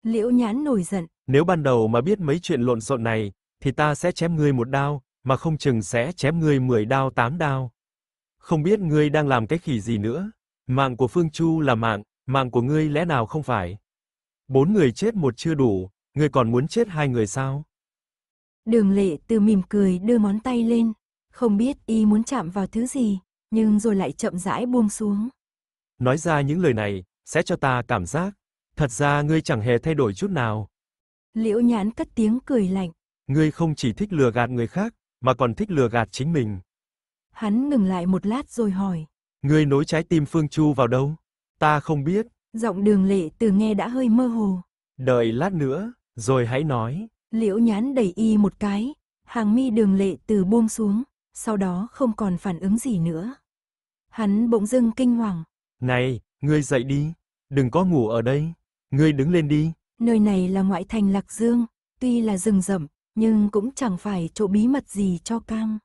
Liễu nhán nổi giận. Nếu ban đầu mà biết mấy chuyện lộn xộn này, thì ta sẽ chém ngươi một đao, mà không chừng sẽ chém ngươi mười đao tám đao. Không biết ngươi đang làm cái khỉ gì nữa. Mạng của Phương Chu là mạng, mạng của ngươi lẽ nào không phải? Bốn người chết một chưa đủ, ngươi còn muốn chết hai người sao? Đường Lệ từ mỉm cười đưa món tay lên, không biết y muốn chạm vào thứ gì, nhưng rồi lại chậm rãi buông xuống. Nói ra những lời này, sẽ cho ta cảm giác Thật ra ngươi chẳng hề thay đổi chút nào. Liễu nhãn cất tiếng cười lạnh. Ngươi không chỉ thích lừa gạt người khác, mà còn thích lừa gạt chính mình. Hắn ngừng lại một lát rồi hỏi. Ngươi nối trái tim Phương Chu vào đâu? Ta không biết. Giọng đường lệ từ nghe đã hơi mơ hồ. Đợi lát nữa, rồi hãy nói. Liễu nhãn đẩy y một cái, hàng mi đường lệ từ buông xuống, sau đó không còn phản ứng gì nữa. Hắn bỗng dưng kinh hoàng. Này, ngươi dậy đi, đừng có ngủ ở đây. Ngươi đứng lên đi. Nơi này là ngoại thành Lạc Dương, tuy là rừng rậm, nhưng cũng chẳng phải chỗ bí mật gì cho cam.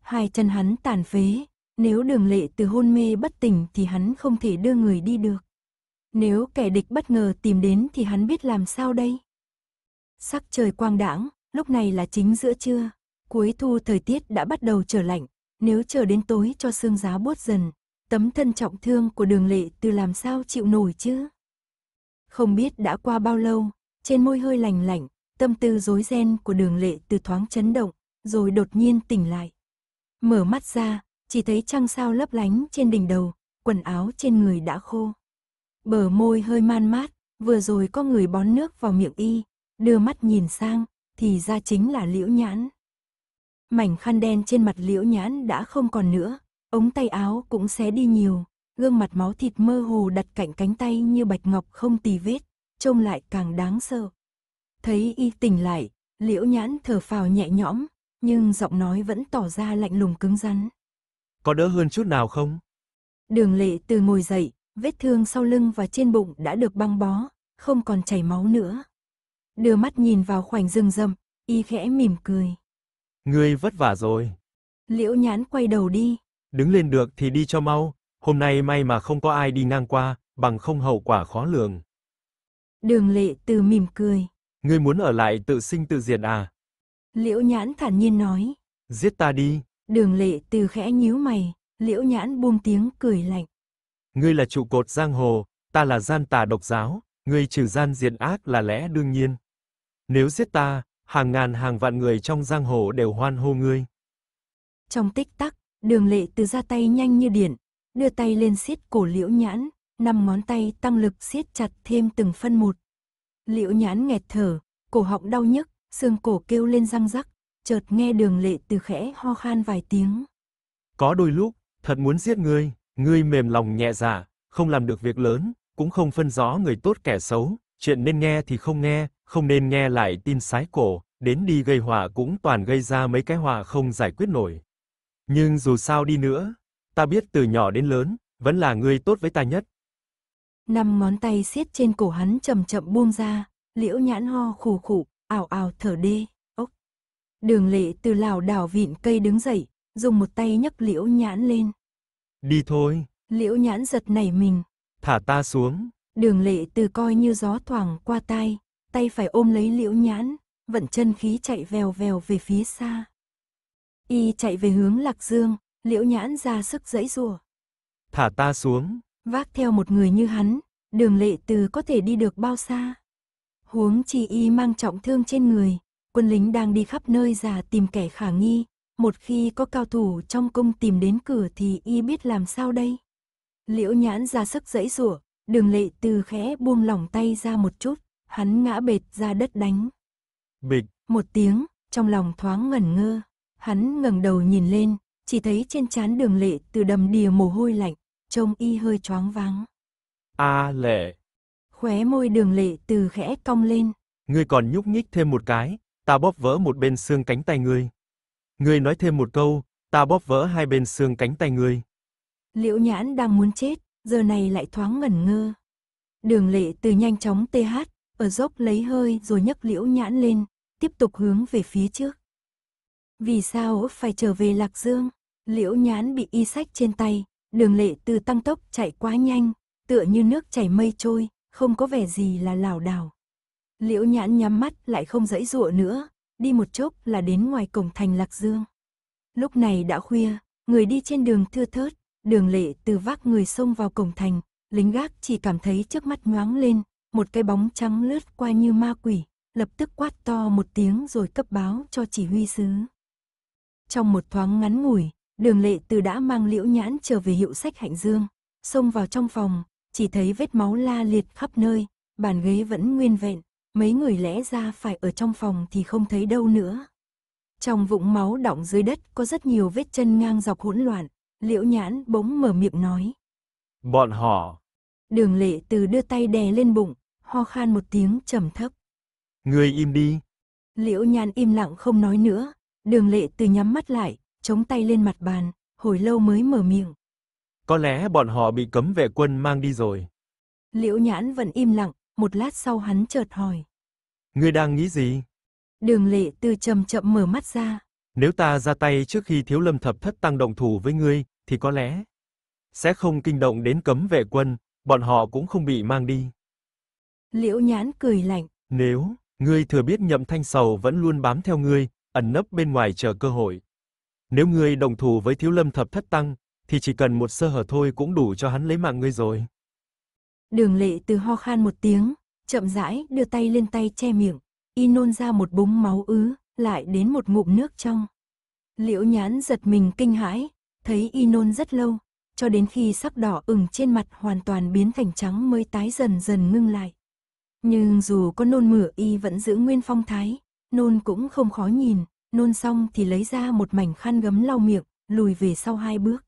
Hai chân hắn tàn phế, nếu đường lệ từ hôn mê bất tỉnh thì hắn không thể đưa người đi được. Nếu kẻ địch bất ngờ tìm đến thì hắn biết làm sao đây? Sắc trời quang đãng, lúc này là chính giữa trưa. Cuối thu thời tiết đã bắt đầu trở lạnh, nếu chờ đến tối cho xương giá buốt dần, tấm thân trọng thương của đường lệ từ làm sao chịu nổi chứ? Không biết đã qua bao lâu, trên môi hơi lành lạnh, tâm tư rối ren của đường lệ từ thoáng chấn động, rồi đột nhiên tỉnh lại. Mở mắt ra, chỉ thấy trăng sao lấp lánh trên đỉnh đầu, quần áo trên người đã khô. Bờ môi hơi man mát, vừa rồi có người bón nước vào miệng y, đưa mắt nhìn sang, thì ra chính là liễu nhãn. Mảnh khăn đen trên mặt liễu nhãn đã không còn nữa, ống tay áo cũng xé đi nhiều, gương mặt máu thịt mơ hồ đặt cạnh cánh tay như bạch ngọc không tì vết, trông lại càng đáng sợ. Thấy y tỉnh lại, liễu nhãn thở phào nhẹ nhõm, nhưng giọng nói vẫn tỏ ra lạnh lùng cứng rắn. Có đỡ hơn chút nào không? Đường lệ từ ngồi dậy, vết thương sau lưng và trên bụng đã được băng bó, không còn chảy máu nữa. Đưa mắt nhìn vào khoảnh rừng rậm, y khẽ mỉm cười. người vất vả rồi. Liễu nhãn quay đầu đi. Đứng lên được thì đi cho mau, Hôm nay may mà không có ai đi ngang qua, bằng không hậu quả khó lường. Đường lệ từ mỉm cười. Ngươi muốn ở lại tự sinh tự diệt à? Liễu nhãn thản nhiên nói. Giết ta đi. Đường lệ từ khẽ nhíu mày, liễu nhãn buông tiếng cười lạnh. Ngươi là trụ cột giang hồ, ta là gian tà độc giáo, ngươi trừ gian diệt ác là lẽ đương nhiên. Nếu giết ta, hàng ngàn hàng vạn người trong giang hồ đều hoan hô ngươi. Trong tích tắc, đường lệ từ ra tay nhanh như điện, đưa tay lên siết cổ liễu nhãn, năm ngón tay tăng lực siết chặt thêm từng phân một. Liễu nhãn nghẹt thở, cổ họng đau nhức, xương cổ kêu lên răng rắc, chợt nghe đường lệ từ khẽ ho khan vài tiếng. Có đôi lúc, thật muốn giết ngươi, ngươi mềm lòng nhẹ dạ, không làm được việc lớn, cũng không phân rõ người tốt kẻ xấu, chuyện nên nghe thì không nghe, không nên nghe lại tin sái cổ, đến đi gây họa cũng toàn gây ra mấy cái họa không giải quyết nổi. Nhưng dù sao đi nữa, ta biết từ nhỏ đến lớn, vẫn là ngươi tốt với ta nhất. Năm ngón tay siết trên cổ hắn chậm chậm buông ra, liễu nhãn ho khủ khủ, ảo ảo thở đê, ốc. Đường lệ từ lào đảo vịn cây đứng dậy, dùng một tay nhấc liễu nhãn lên. Đi thôi. Liễu nhãn giật nảy mình. Thả ta xuống. Đường lệ từ coi như gió thoảng qua tai, tay phải ôm lấy liễu nhãn, vận chân khí chạy vèo vèo về phía xa. Y chạy về hướng Lạc Dương, liễu nhãn ra sức dẫy rùa. Thả ta xuống. Vác theo một người như hắn, đường lệ từ có thể đi được bao xa. Huống chi y mang trọng thương trên người, quân lính đang đi khắp nơi già tìm kẻ khả nghi. Một khi có cao thủ trong cung tìm đến cửa thì y biết làm sao đây. Liễu nhãn ra sức dẫy rủa đường lệ từ khẽ buông lỏng tay ra một chút, hắn ngã bệt ra đất đánh. Bịch. Một tiếng, trong lòng thoáng ngẩn ngơ, hắn ngẩng đầu nhìn lên, chỉ thấy trên trán đường lệ từ đầm đìa mồ hôi lạnh, trông y hơi choáng váng. A à, lệ. Khóe môi đường lệ từ khẽ cong lên. Ngươi còn nhúc nhích thêm một cái, ta bóp vỡ một bên xương cánh tay ngươi. Ngươi nói thêm một câu, ta bóp vỡ hai bên xương cánh tay ngươi. Liễu nhãn đang muốn chết, giờ này lại thoáng ngẩn ngơ. Đường lệ từ nhanh chóng tê hát, ở dốc lấy hơi rồi nhấc liễu nhãn lên, tiếp tục hướng về phía trước. Vì sao phải trở về Lạc Dương? Liễu nhán bị y sách trên tay, đường lệ từ tăng tốc chạy quá nhanh, tựa như nước chảy mây trôi, không có vẻ gì là lảo đảo. Liễu nhãn nhắm mắt lại không dãy dụa nữa, đi một chốc là đến ngoài cổng thành Lạc Dương. Lúc này đã khuya, người đi trên đường thưa thớt, đường lệ từ vác người xông vào cổng thành, lính gác chỉ cảm thấy trước mắt nhoáng lên, một cái bóng trắng lướt qua như ma quỷ, lập tức quát to một tiếng rồi cấp báo cho chỉ huy sứ. Trong một thoáng ngắn ngủi, đường lệ từ đã mang liễu nhãn trở về hiệu sách hạnh dương, xông vào trong phòng, chỉ thấy vết máu la liệt khắp nơi, bàn ghế vẫn nguyên vẹn, mấy người lẽ ra phải ở trong phòng thì không thấy đâu nữa. Trong vũng máu đọng dưới đất có rất nhiều vết chân ngang dọc hỗn loạn, liễu nhãn bỗng mở miệng nói. Bọn họ. Đường lệ từ đưa tay đè lên bụng, ho khan một tiếng trầm thấp. Người im đi. Liễu nhãn im lặng không nói nữa, Đường lệ từ nhắm mắt lại, chống tay lên mặt bàn, hồi lâu mới mở miệng. Có lẽ bọn họ bị cấm vệ quân mang đi rồi. Liễu nhãn vẫn im lặng, một lát sau hắn chợt hỏi. Ngươi đang nghĩ gì? Đường lệ từ chậm chậm mở mắt ra. Nếu ta ra tay trước khi thiếu lâm thập thất tăng động thủ với ngươi, thì có lẽ sẽ không kinh động đến cấm vệ quân, bọn họ cũng không bị mang đi. Liễu nhãn cười lạnh. Nếu, ngươi thừa biết nhậm thanh sầu vẫn luôn bám theo ngươi, ẩn nấp bên ngoài chờ cơ hội. Nếu ngươi đồng thủ với Thiếu Lâm thập thất tăng, thì chỉ cần một sơ hở thôi cũng đủ cho hắn lấy mạng ngươi rồi. Đường Lệ từ ho khan một tiếng, chậm rãi đưa tay lên tay che miệng, y nôn ra một búng máu ứ, lại đến một ngụm nước trong. Liễu Nhãn giật mình kinh hãi, thấy y nôn rất lâu, cho đến khi sắc đỏ ửng trên mặt hoàn toàn biến thành trắng mới tái dần dần ngưng lại. Nhưng dù có nôn mửa y vẫn giữ nguyên phong thái, nôn cũng không khó nhìn, nôn xong thì lấy ra một mảnh khăn gấm lau miệng, lùi về sau hai bước.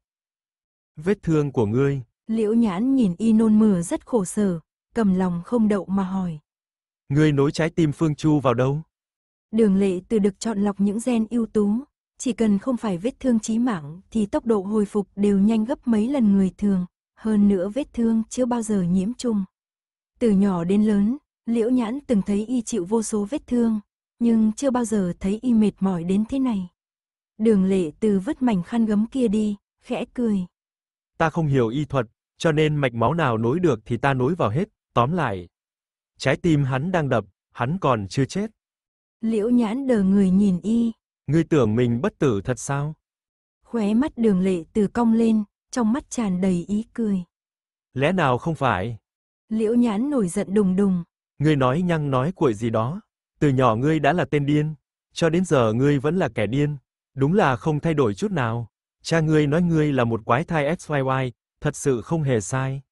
Vết thương của ngươi. Liễu nhãn nhìn y nôn mửa rất khổ sở, cầm lòng không đậu mà hỏi. Ngươi nối trái tim Phương Chu vào đâu? Đường lệ từ được chọn lọc những gen ưu tú, chỉ cần không phải vết thương chí mạng thì tốc độ hồi phục đều nhanh gấp mấy lần người thường, hơn nữa vết thương chưa bao giờ nhiễm trùng. Từ nhỏ đến lớn, Liễu Nhãn từng thấy y chịu vô số vết thương, nhưng chưa bao giờ thấy y mệt mỏi đến thế này. Đường lệ từ vứt mảnh khăn gấm kia đi, khẽ cười. Ta không hiểu y thuật, cho nên mạch máu nào nối được thì ta nối vào hết, tóm lại. Trái tim hắn đang đập, hắn còn chưa chết. Liễu nhãn đờ người nhìn y. Ngươi tưởng mình bất tử thật sao? Khóe mắt đường lệ từ cong lên, trong mắt tràn đầy ý cười. Lẽ nào không phải? Liễu nhãn nổi giận đùng đùng. Ngươi nói nhăng nói cuội gì đó. Từ nhỏ ngươi đã là tên điên, cho đến giờ ngươi vẫn là kẻ điên, đúng là không thay đổi chút nào. Cha ngươi nói ngươi là một quái thai XYY, thật sự không hề sai.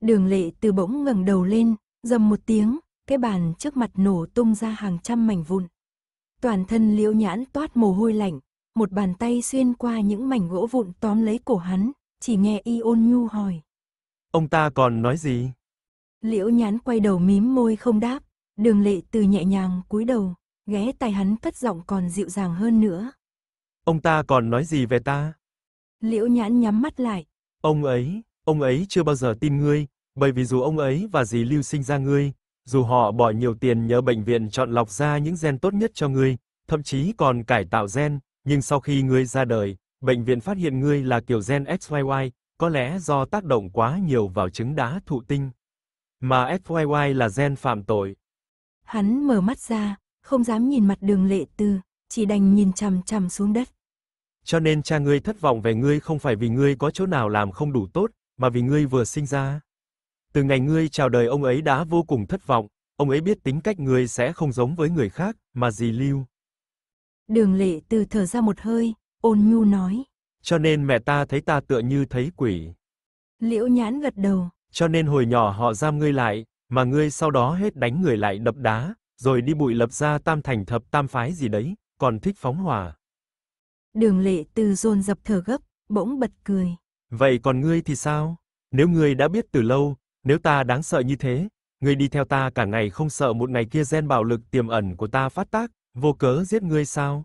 Đường Lệ từ bỗng ngẩng đầu lên, dầm một tiếng, cái bàn trước mặt nổ tung ra hàng trăm mảnh vụn. Toàn thân Liễu Nhãn toát mồ hôi lạnh, một bàn tay xuyên qua những mảnh gỗ vụn tóm lấy cổ hắn, chỉ nghe y ôn nhu hỏi. Ông ta còn nói gì? Liễu Nhãn quay đầu mím môi không đáp, Đường lệ từ nhẹ nhàng cúi đầu, ghé tai hắn cất giọng còn dịu dàng hơn nữa. Ông ta còn nói gì về ta? Liễu nhãn nhắm mắt lại. Ông ấy, ông ấy chưa bao giờ tin ngươi, bởi vì dù ông ấy và dì Lưu sinh ra ngươi, dù họ bỏ nhiều tiền nhờ bệnh viện chọn lọc ra những gen tốt nhất cho ngươi, thậm chí còn cải tạo gen, nhưng sau khi ngươi ra đời, bệnh viện phát hiện ngươi là kiểu gen XYY, có lẽ do tác động quá nhiều vào trứng đá thụ tinh. Mà XYY là gen phạm tội, Hắn mở mắt ra, không dám nhìn mặt đường lệ tư, chỉ đành nhìn chằm chằm xuống đất. Cho nên cha ngươi thất vọng về ngươi không phải vì ngươi có chỗ nào làm không đủ tốt, mà vì ngươi vừa sinh ra. Từ ngày ngươi chào đời ông ấy đã vô cùng thất vọng, ông ấy biết tính cách ngươi sẽ không giống với người khác, mà dì lưu. Đường lệ Tư thở ra một hơi, ôn nhu nói. Cho nên mẹ ta thấy ta tựa như thấy quỷ. Liễu nhãn gật đầu. Cho nên hồi nhỏ họ giam ngươi lại, mà ngươi sau đó hết đánh người lại đập đá, rồi đi bụi lập ra tam thành thập tam phái gì đấy, còn thích phóng hỏa. Đường lệ từ dồn dập thở gấp, bỗng bật cười. Vậy còn ngươi thì sao? Nếu ngươi đã biết từ lâu, nếu ta đáng sợ như thế, ngươi đi theo ta cả ngày không sợ một ngày kia gen bạo lực tiềm ẩn của ta phát tác, vô cớ giết ngươi sao?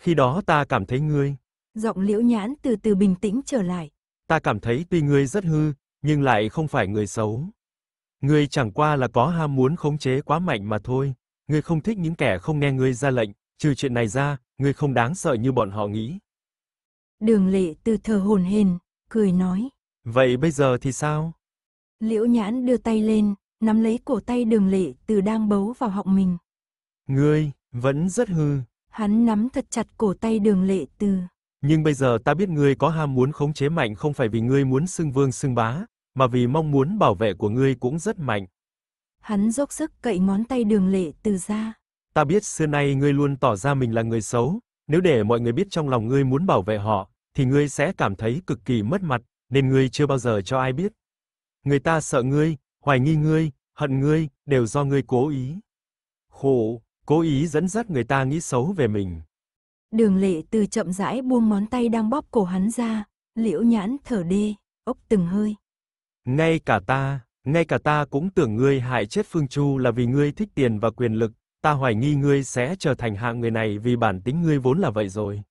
Khi đó ta cảm thấy ngươi. Giọng Liễu Nhãn từ từ bình tĩnh trở lại. Ta cảm thấy tuy ngươi rất hư, nhưng lại không phải người xấu. Ngươi chẳng qua là có ham muốn khống chế quá mạnh mà thôi, ngươi không thích những kẻ không nghe ngươi ra lệnh, trừ chuyện này ra, ngươi không đáng sợ như bọn họ nghĩ. Đường Lệ từ thờ hồn hền, cười nói. Vậy bây giờ thì sao? Liễu Nhãn đưa tay lên, nắm lấy cổ tay đường Lệ từ đang bấu vào họng mình. Ngươi, vẫn rất hư. Hắn nắm thật chặt cổ tay đường Lệ từ. Nhưng bây giờ ta biết ngươi có ham muốn khống chế mạnh không phải vì ngươi muốn xưng vương xưng bá, mà vì mong muốn bảo vệ của ngươi cũng rất mạnh. Hắn dốc sức cậy ngón tay đường lệ từ ra. Ta biết xưa nay ngươi luôn tỏ ra mình là người xấu, nếu để mọi người biết trong lòng ngươi muốn bảo vệ họ, thì ngươi sẽ cảm thấy cực kỳ mất mặt, nên ngươi chưa bao giờ cho ai biết. Người ta sợ ngươi, hoài nghi ngươi, hận ngươi, đều do ngươi cố ý. Khổ, cố ý dẫn dắt người ta nghĩ xấu về mình. Đường lệ từ chậm rãi buông món tay đang bóp cổ hắn ra, liễu nhãn thở đê, ốc từng hơi. Ngay cả ta, ngay cả ta cũng tưởng ngươi hại chết Phương Chu là vì ngươi thích tiền và quyền lực, ta hoài nghi ngươi sẽ trở thành hạng người này vì bản tính ngươi vốn là vậy rồi.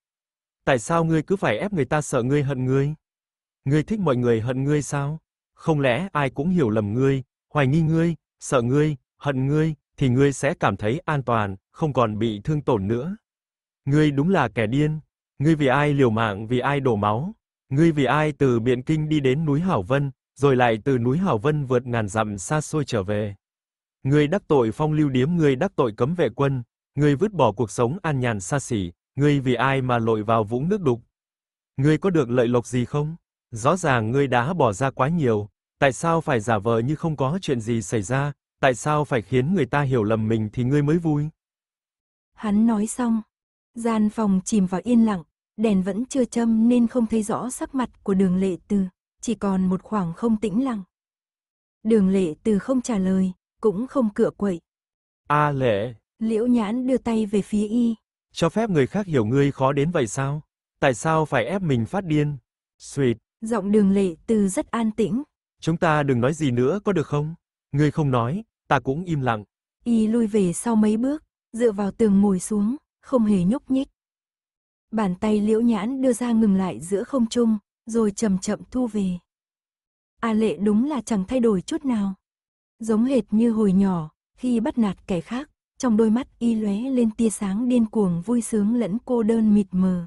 Tại sao ngươi cứ phải ép người ta sợ ngươi hận ngươi? Ngươi thích mọi người hận ngươi sao? Không lẽ ai cũng hiểu lầm ngươi, hoài nghi ngươi, sợ ngươi, hận ngươi thì ngươi sẽ cảm thấy an toàn, không còn bị thương tổn nữa. Ngươi đúng là kẻ điên, ngươi vì ai liều mạng, vì ai đổ máu, ngươi vì ai từ Biện Kinh đi đến núi Hảo Vân, rồi lại từ núi Hào Vân vượt ngàn dặm xa xôi trở về. Người đắc tội phong lưu điếm, người đắc tội cấm vệ quân, người vứt bỏ cuộc sống an nhàn xa xỉ, người vì ai mà lội vào vũng nước đục? Người có được lợi lộc gì không? Rõ ràng người đã bỏ ra quá nhiều, tại sao phải giả vờ như không có chuyện gì xảy ra, tại sao phải khiến người ta hiểu lầm mình thì người mới vui? Hắn nói xong, gian phòng chìm vào yên lặng, đèn vẫn chưa châm nên không thấy rõ sắc mặt của Đường Lệ Từ chỉ còn một khoảng không tĩnh lặng. Đường lệ từ không trả lời, cũng không cửa quậy. A à, lệ. Liễu nhãn đưa tay về phía y. Cho phép người khác hiểu ngươi khó đến vậy sao? Tại sao phải ép mình phát điên? Sweet. Giọng đường lệ từ rất an tĩnh. Chúng ta đừng nói gì nữa có được không? Ngươi không nói, ta cũng im lặng. Y lui về sau mấy bước, dựa vào tường ngồi xuống, không hề nhúc nhích. Bàn tay liễu nhãn đưa ra ngừng lại giữa không trung, rồi chậm chậm thu về. A à lệ đúng là chẳng thay đổi chút nào. Giống hệt như hồi nhỏ, khi bắt nạt kẻ khác, trong đôi mắt y lóe lên tia sáng điên cuồng vui sướng lẫn cô đơn mịt mờ.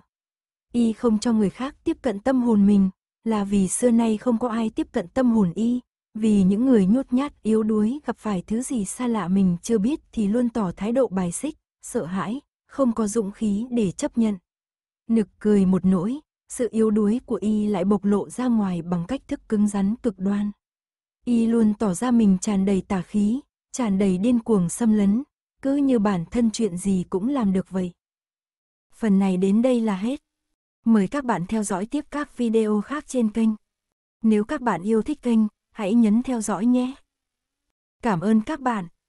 Y không cho người khác tiếp cận tâm hồn mình, là vì xưa nay không có ai tiếp cận tâm hồn y, vì những người nhút nhát yếu đuối gặp phải thứ gì xa lạ mình chưa biết thì luôn tỏ thái độ bài xích, sợ hãi, không có dũng khí để chấp nhận. Nực cười một nỗi, sự yếu đuối của y lại bộc lộ ra ngoài bằng cách thức cứng rắn cực đoan. Y luôn tỏ ra mình tràn đầy tà khí, tràn đầy điên cuồng xâm lấn, cứ như bản thân chuyện gì cũng làm được vậy. Phần này đến đây là hết. Mời các bạn theo dõi tiếp các video khác trên kênh. Nếu các bạn yêu thích kênh, hãy nhấn theo dõi nhé. Cảm ơn các bạn.